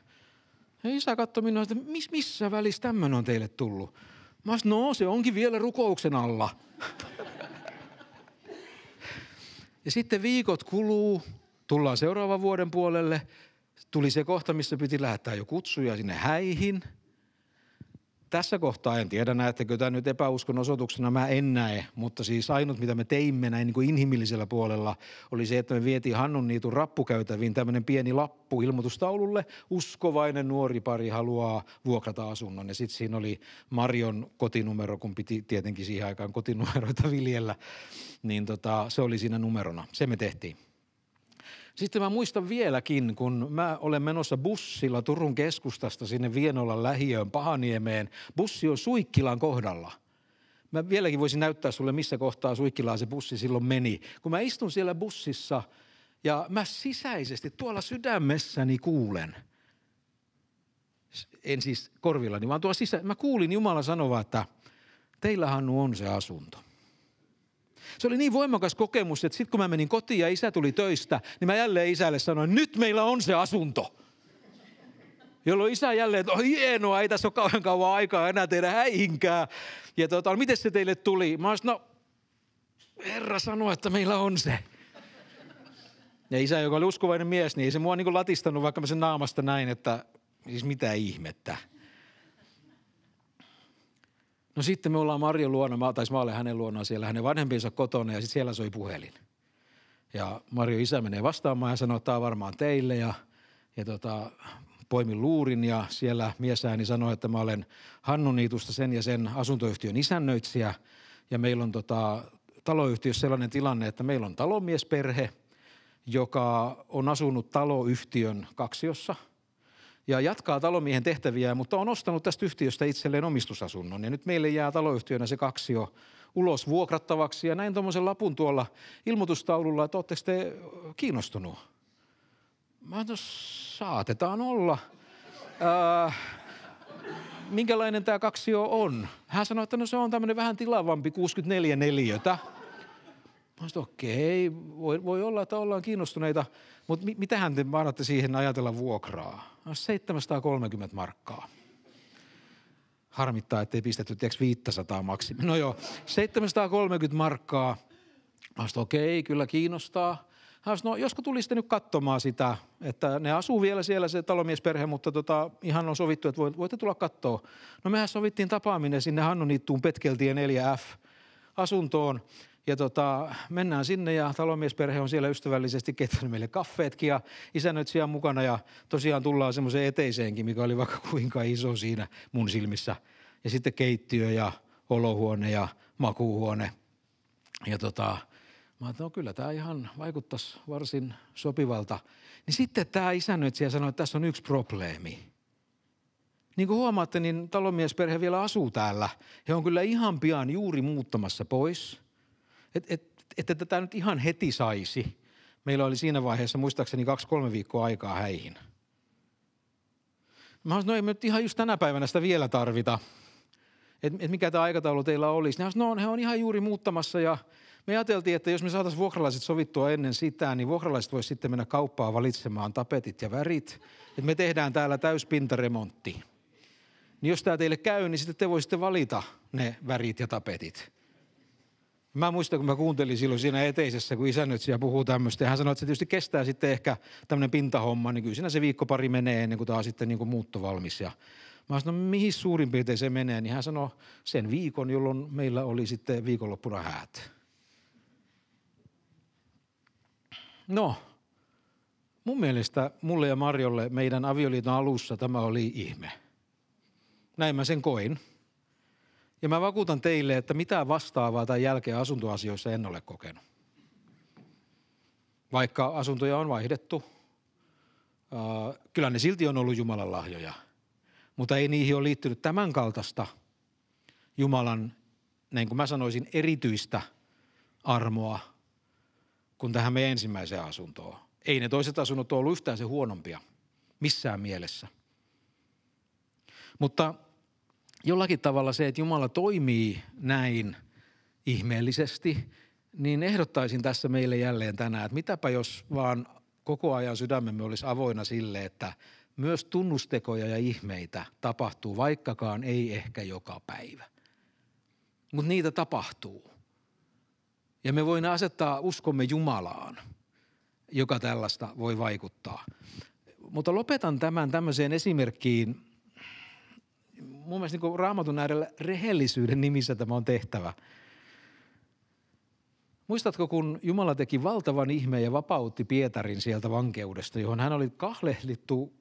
Ja isä katsoi minua, että mis, missä välissä tämmöinen on teille tullut? Mä sanoin, no se onkin vielä rukouksen alla. ja sitten viikot kuluu, Tullaan seuraavan vuoden puolelle. Tuli se kohta, missä piti lähettää jo kutsuja sinne häihin. Tässä kohtaa en tiedä, näettekö tämä nyt epäuskon osoituksena, mä en näe, mutta siis ainut mitä me teimme näin niin kuin inhimillisellä puolella oli se, että me vietiin Hannun niitun rappukäytäviin tämmöinen pieni lappu ilmoitustaululle. Uskovainen nuori pari haluaa vuokrata asunnon ja sitten siinä oli Marion kotinumero, kun piti tietenkin siihen aikaan kotinumeroita viljellä, niin tota, se oli siinä numerona. Se me tehtiin. Sitten mä muistan vieläkin, kun mä olen menossa bussilla Turun keskustasta sinne Vienolan lähiöön Pahaniemeen. Bussi on Suikkilan kohdalla. Mä vieläkin voisin näyttää sulle, missä kohtaa Suikkilaan se bussi silloin meni. Kun mä istun siellä bussissa ja mä sisäisesti tuolla sydämessäni kuulen – en siis korvillani, vaan tuolla sisä, mä kuulin Jumala sanoa, että teillähän on se asunto. Se oli niin voimakas kokemus, että sitten kun mä menin kotiin ja isä tuli töistä, niin mä jälleen isälle sanoin, nyt meillä on se asunto. Jolloin isä jälleen, että no oh, hienoa, ei tässä ole kauan kauan aikaa enää tehdä häihinkään. Ja tota, no, miten se teille tuli? Mä olisin, no Herra sanoi, että meillä on se. Ja isä, joka oli uskovainen mies, niin ei se mua niin latistanut, vaikka mä sen naamasta näin, että siis mitä ihmettä. No sitten me ollaan Marjon luona, mä, tai mä olen hänen luonaan siellä, hänen vanhempiinsa kotona ja sitten siellä soi puhelin. Ja Marjo isä menee vastaamaan ja sanoo, että tämä on varmaan teille ja, ja tota, poimin luurin ja siellä miesääni sanoi, että mä olen Hannu Niitusta sen ja sen asuntoyhtiön isännöitsijä ja meillä on tota, taloyhtiössä sellainen tilanne, että meillä on talomiesperhe, joka on asunut taloyhtiön kaksiossa – ja jatkaa talomiehen tehtäviä, mutta on ostanut tästä yhtiöstä itselleen omistusasunnon. Ja nyt meille jää taloyhtiönä se jo ulos vuokrattavaksi ja näin tuommoisen lapun tuolla ilmoitustaululla, että oletteko te kiinnostunut? Mä no saatetaan olla. Äh, minkälainen tämä kaksio on? Hän sanoi, että no se on tämmöinen vähän tilavampi 64 neliötä. Mä sanoin, okei, okay, voi, voi olla, että ollaan kiinnostuneita, mutta mi- mitähän te vaadatte siihen ajatella vuokraa? No 730 markkaa. Harmittaa, ettei pistetty tiiäks 500 maksimi. No joo, 730 markkaa. Mä okei, okay, kyllä kiinnostaa. Hän no josko tulisitte nyt katsomaan sitä, että ne asuu vielä siellä se talomiesperhe, mutta tota, ihan on sovittu, että voitte tulla katsoa. No mehän sovittiin tapaaminen sinne Hannu Niittuun Petkeltien 4F asuntoon ja tota, mennään sinne ja talomiesperhe on siellä ystävällisesti keittänyt meille kaffeetkin ja isännöitsijä mukana ja tosiaan tullaan semmoiseen eteiseenkin, mikä oli vaikka kuinka iso siinä mun silmissä. Ja sitten keittiö ja olohuone ja makuuhuone. Ja tota, Mä että no kyllä tämä ihan vaikuttaisi varsin sopivalta. Niin sitten tämä isännöitsijä sanoi, että tässä on yksi probleemi. Niin kuin huomaatte, niin talomiesperhe vielä asuu täällä. He on kyllä ihan pian juuri muuttamassa pois että et, et, et tätä nyt ihan heti saisi. Meillä oli siinä vaiheessa muistaakseni kaksi-kolme viikkoa aikaa häihin. Mä sanoin, no ei me nyt ihan just tänä päivänä sitä vielä tarvita, että et mikä tämä aikataulu teillä olisi. Ne sanoin, no he on ihan juuri muuttamassa ja me ajateltiin, että jos me saataisiin vuokralaiset sovittua ennen sitä, niin vuokralaiset voisivat sitten mennä kauppaan valitsemaan tapetit ja värit. Että me tehdään täällä täyspintaremontti. Niin jos tämä teille käy, niin sitten te voisitte valita ne värit ja tapetit mä muistan, kun mä kuuntelin silloin siinä eteisessä, kun isännöitsijä puhuu tämmöistä, ja hän sanoi, että se tietysti kestää sitten ehkä tämmöinen pintahomma, niin kyllä siinä se viikko pari menee ennen kuin tämä on sitten niin kuin Ja mä sanoin, että mihin suurin piirtein se menee, niin hän sanoi sen viikon, jolloin meillä oli sitten viikonloppuna häät. No, mun mielestä mulle ja Marjolle meidän avioliiton alussa tämä oli ihme. Näin mä sen koin. Ja mä vakuutan teille, että mitään vastaavaa tai jälkeä asuntoasioissa en ole kokenut. Vaikka asuntoja on vaihdettu, kyllä ne silti on ollut Jumalan lahjoja, mutta ei niihin ole liittynyt tämän kaltaista Jumalan, niin kuin mä sanoisin, erityistä armoa kuin tähän meidän ensimmäiseen asuntoon. Ei ne toiset asunnot ole ollut yhtään se huonompia missään mielessä. Mutta jollakin tavalla se, että Jumala toimii näin ihmeellisesti, niin ehdottaisin tässä meille jälleen tänään, että mitäpä jos vaan koko ajan sydämemme olisi avoina sille, että myös tunnustekoja ja ihmeitä tapahtuu, vaikkakaan ei ehkä joka päivä. Mutta niitä tapahtuu. Ja me voimme asettaa uskomme Jumalaan, joka tällaista voi vaikuttaa. Mutta lopetan tämän tämmöiseen esimerkkiin mun mielestä niin raamatun äärellä rehellisyyden nimissä tämä on tehtävä. Muistatko, kun Jumala teki valtavan ihmeen ja vapautti Pietarin sieltä vankeudesta, johon hän oli kahlehdittu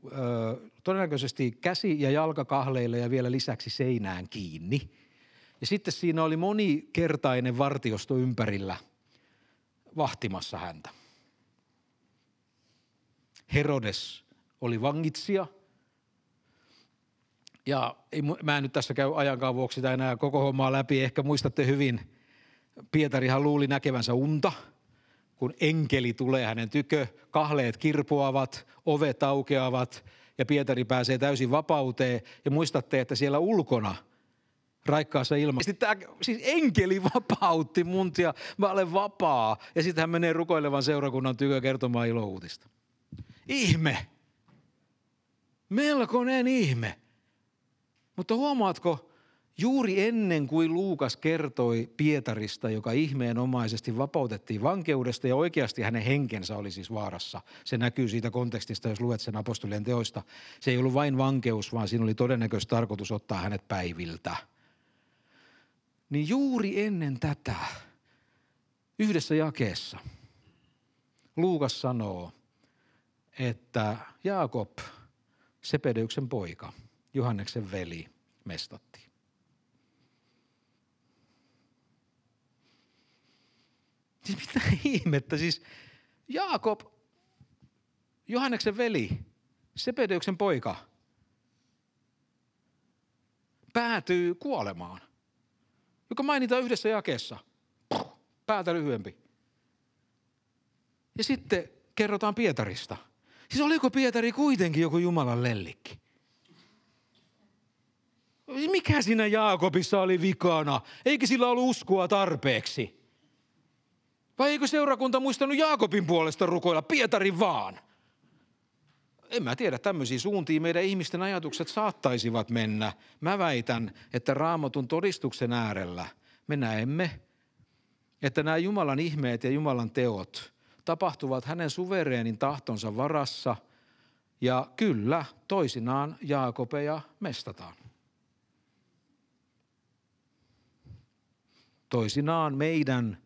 todennäköisesti käsi- ja jalkakahleille ja vielä lisäksi seinään kiinni. Ja sitten siinä oli monikertainen vartiosto ympärillä vahtimassa häntä. Herodes oli vangitsija – ja ei, mä en nyt tässä käy ajankaan vuoksi sitä enää koko hommaa läpi. Ehkä muistatte hyvin, Pietarihan luuli näkevänsä unta, kun enkeli tulee hänen tykö, kahleet kirpoavat, ovet aukeavat ja Pietari pääsee täysin vapauteen. Ja muistatte, että siellä ulkona – raikkaassa ilmassa. Siis Tämä, siis enkeli vapautti mun ja mä olen vapaa. Ja sitten hän menee rukoilevan seurakunnan tykö kertomaan ilouutista. Ihme. Melkoinen ihme. Mutta huomaatko, juuri ennen kuin Luukas kertoi Pietarista, joka ihmeenomaisesti vapautettiin vankeudesta ja oikeasti hänen henkensä oli siis vaarassa. Se näkyy siitä kontekstista, jos luet sen apostolien teoista. Se ei ollut vain vankeus, vaan siinä oli todennäköisesti tarkoitus ottaa hänet päiviltä. Niin juuri ennen tätä, yhdessä jakeessa, Luukas sanoo, että Jaakob, Sepedeyksen poika – Johanneksen veli mestatti. Siis mitä ihmettä, siis Jaakob, Johanneksen veli, Sepedeuksen poika, päätyy kuolemaan, joka mainitaan yhdessä jakeessa. Päätä lyhyempi. Ja sitten kerrotaan Pietarista. Siis oliko Pietari kuitenkin joku Jumalan lellikki? mikä siinä Jaakobissa oli vikana? Eikö sillä ollut uskoa tarpeeksi? Vai eikö seurakunta muistanut Jaakobin puolesta rukoilla Pietarin vaan? En mä tiedä, tämmöisiin suuntiin meidän ihmisten ajatukset saattaisivat mennä. Mä väitän, että raamatun todistuksen äärellä me näemme, että nämä Jumalan ihmeet ja Jumalan teot tapahtuvat hänen suvereenin tahtonsa varassa – ja kyllä, toisinaan Jaakobeja mestataan. toisinaan meidän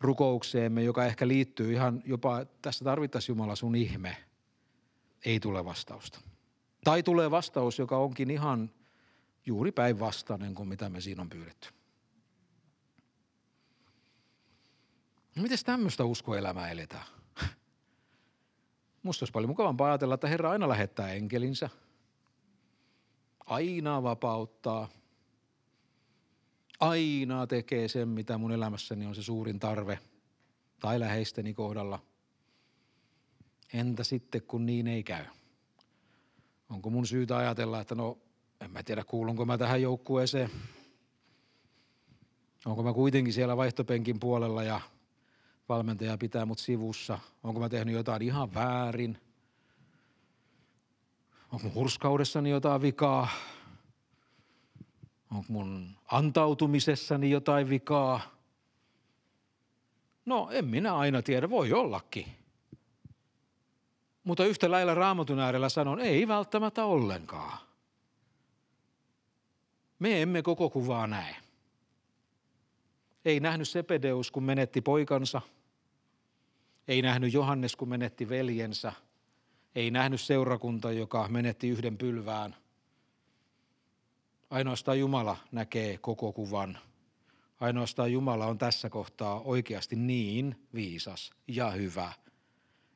rukoukseemme, joka ehkä liittyy ihan jopa, tässä tarvittaisiin Jumala sun ihme, ei tule vastausta. Tai tulee vastaus, joka onkin ihan juuri päinvastainen kuin mitä me siinä on pyydetty. No Miten tämmöistä uskoelämää eletään? Musta olisi paljon mukavampaa ajatella, että Herra aina lähettää enkelinsä. Aina vapauttaa – aina tekee sen, mitä mun elämässäni on se suurin tarve tai läheisteni kohdalla. Entä sitten, kun niin ei käy? Onko mun syytä ajatella, että no en mä tiedä kuulunko mä tähän joukkueeseen. Onko mä kuitenkin siellä vaihtopenkin puolella ja valmentaja pitää mut sivussa. Onko mä tehnyt jotain ihan väärin. Onko mun hurskaudessani jotain vikaa Onko mun antautumisessani jotain vikaa? No en minä aina tiedä, voi ollakin. Mutta yhtä lailla raamatun äärellä sanon, ei välttämättä ollenkaan. Me emme koko kuvaa näe. Ei nähnyt Sepedeus, kun menetti poikansa. Ei nähnyt Johannes, kun menetti veljensä. Ei nähnyt seurakunta, joka menetti yhden pylvään – Ainoastaan Jumala näkee koko kuvan. Ainoastaan Jumala on tässä kohtaa oikeasti niin viisas ja hyvä,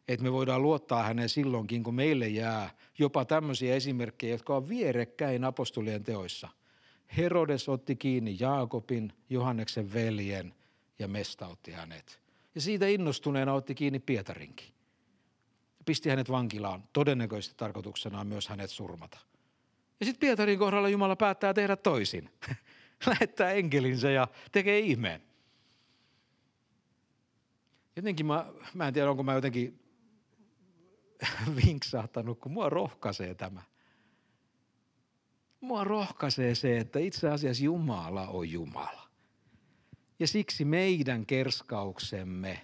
että me voidaan luottaa häneen silloinkin, kun meille jää jopa tämmöisiä esimerkkejä, jotka on vierekkäin apostolien teoissa. Herodes otti kiinni Jaakobin, Johanneksen veljen ja mestautti hänet. Ja siitä innostuneena otti kiinni Pietarinkin. Pisti hänet vankilaan, todennäköisesti tarkoituksena on myös hänet surmata – ja sitten Pietarin kohdalla Jumala päättää tehdä toisin. Lähettää enkelinsä ja tekee ihmeen. Jotenkin mä, mä en tiedä, onko mä jotenkin vinksahtanut, kun mua rohkaisee tämä. Mua rohkaisee se, että itse asiassa Jumala on Jumala. Ja siksi meidän kerskauksemme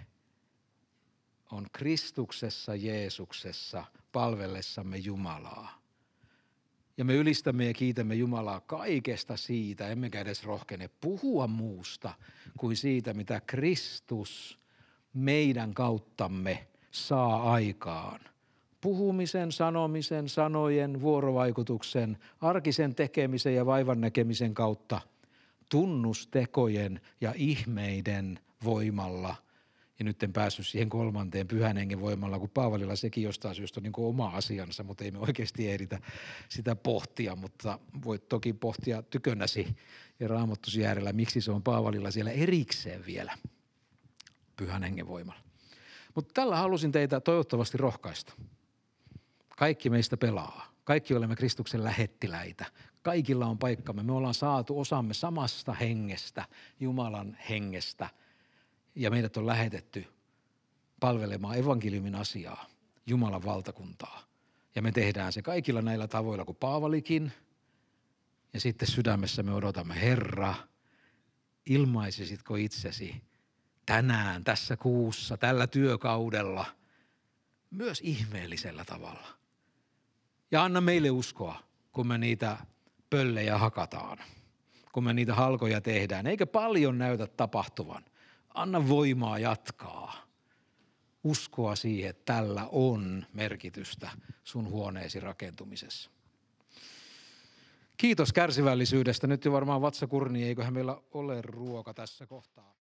on Kristuksessa Jeesuksessa palvellessamme Jumalaa. Ja me ylistämme ja kiitämme Jumalaa kaikesta siitä, emmekä edes rohkene puhua muusta kuin siitä, mitä Kristus meidän kauttamme saa aikaan. Puhumisen, sanomisen, sanojen, vuorovaikutuksen, arkisen tekemisen ja vaivan näkemisen kautta tunnustekojen ja ihmeiden voimalla – ja nyt en päässyt siihen kolmanteen pyhän hengen voimalla, kun Paavalilla sekin jostain syystä on niin kuin oma asiansa, mutta ei me oikeasti ehditä sitä pohtia, mutta voit toki pohtia tykönäsi ja raamottusi äärellä, miksi se on Paavalilla siellä erikseen vielä pyhän hengen voimalla. Mutta tällä halusin teitä toivottavasti rohkaista. Kaikki meistä pelaa. Kaikki olemme Kristuksen lähettiläitä. Kaikilla on paikkamme. Me ollaan saatu osamme samasta hengestä, Jumalan hengestä – ja meidät on lähetetty palvelemaan evankeliumin asiaa, Jumalan valtakuntaa. Ja me tehdään se kaikilla näillä tavoilla kuin Paavalikin. Ja sitten sydämessä me odotamme, Herra, ilmaisisitko itsesi tänään, tässä kuussa, tällä työkaudella, myös ihmeellisellä tavalla. Ja anna meille uskoa, kun me niitä pöllejä hakataan, kun me niitä halkoja tehdään. Eikä paljon näytä tapahtuvan – anna voimaa jatkaa. Uskoa siihen, että tällä on merkitystä sun huoneesi rakentumisessa. Kiitos kärsivällisyydestä. Nyt jo varmaan vatsakurni, eiköhän meillä ole ruoka tässä kohtaa.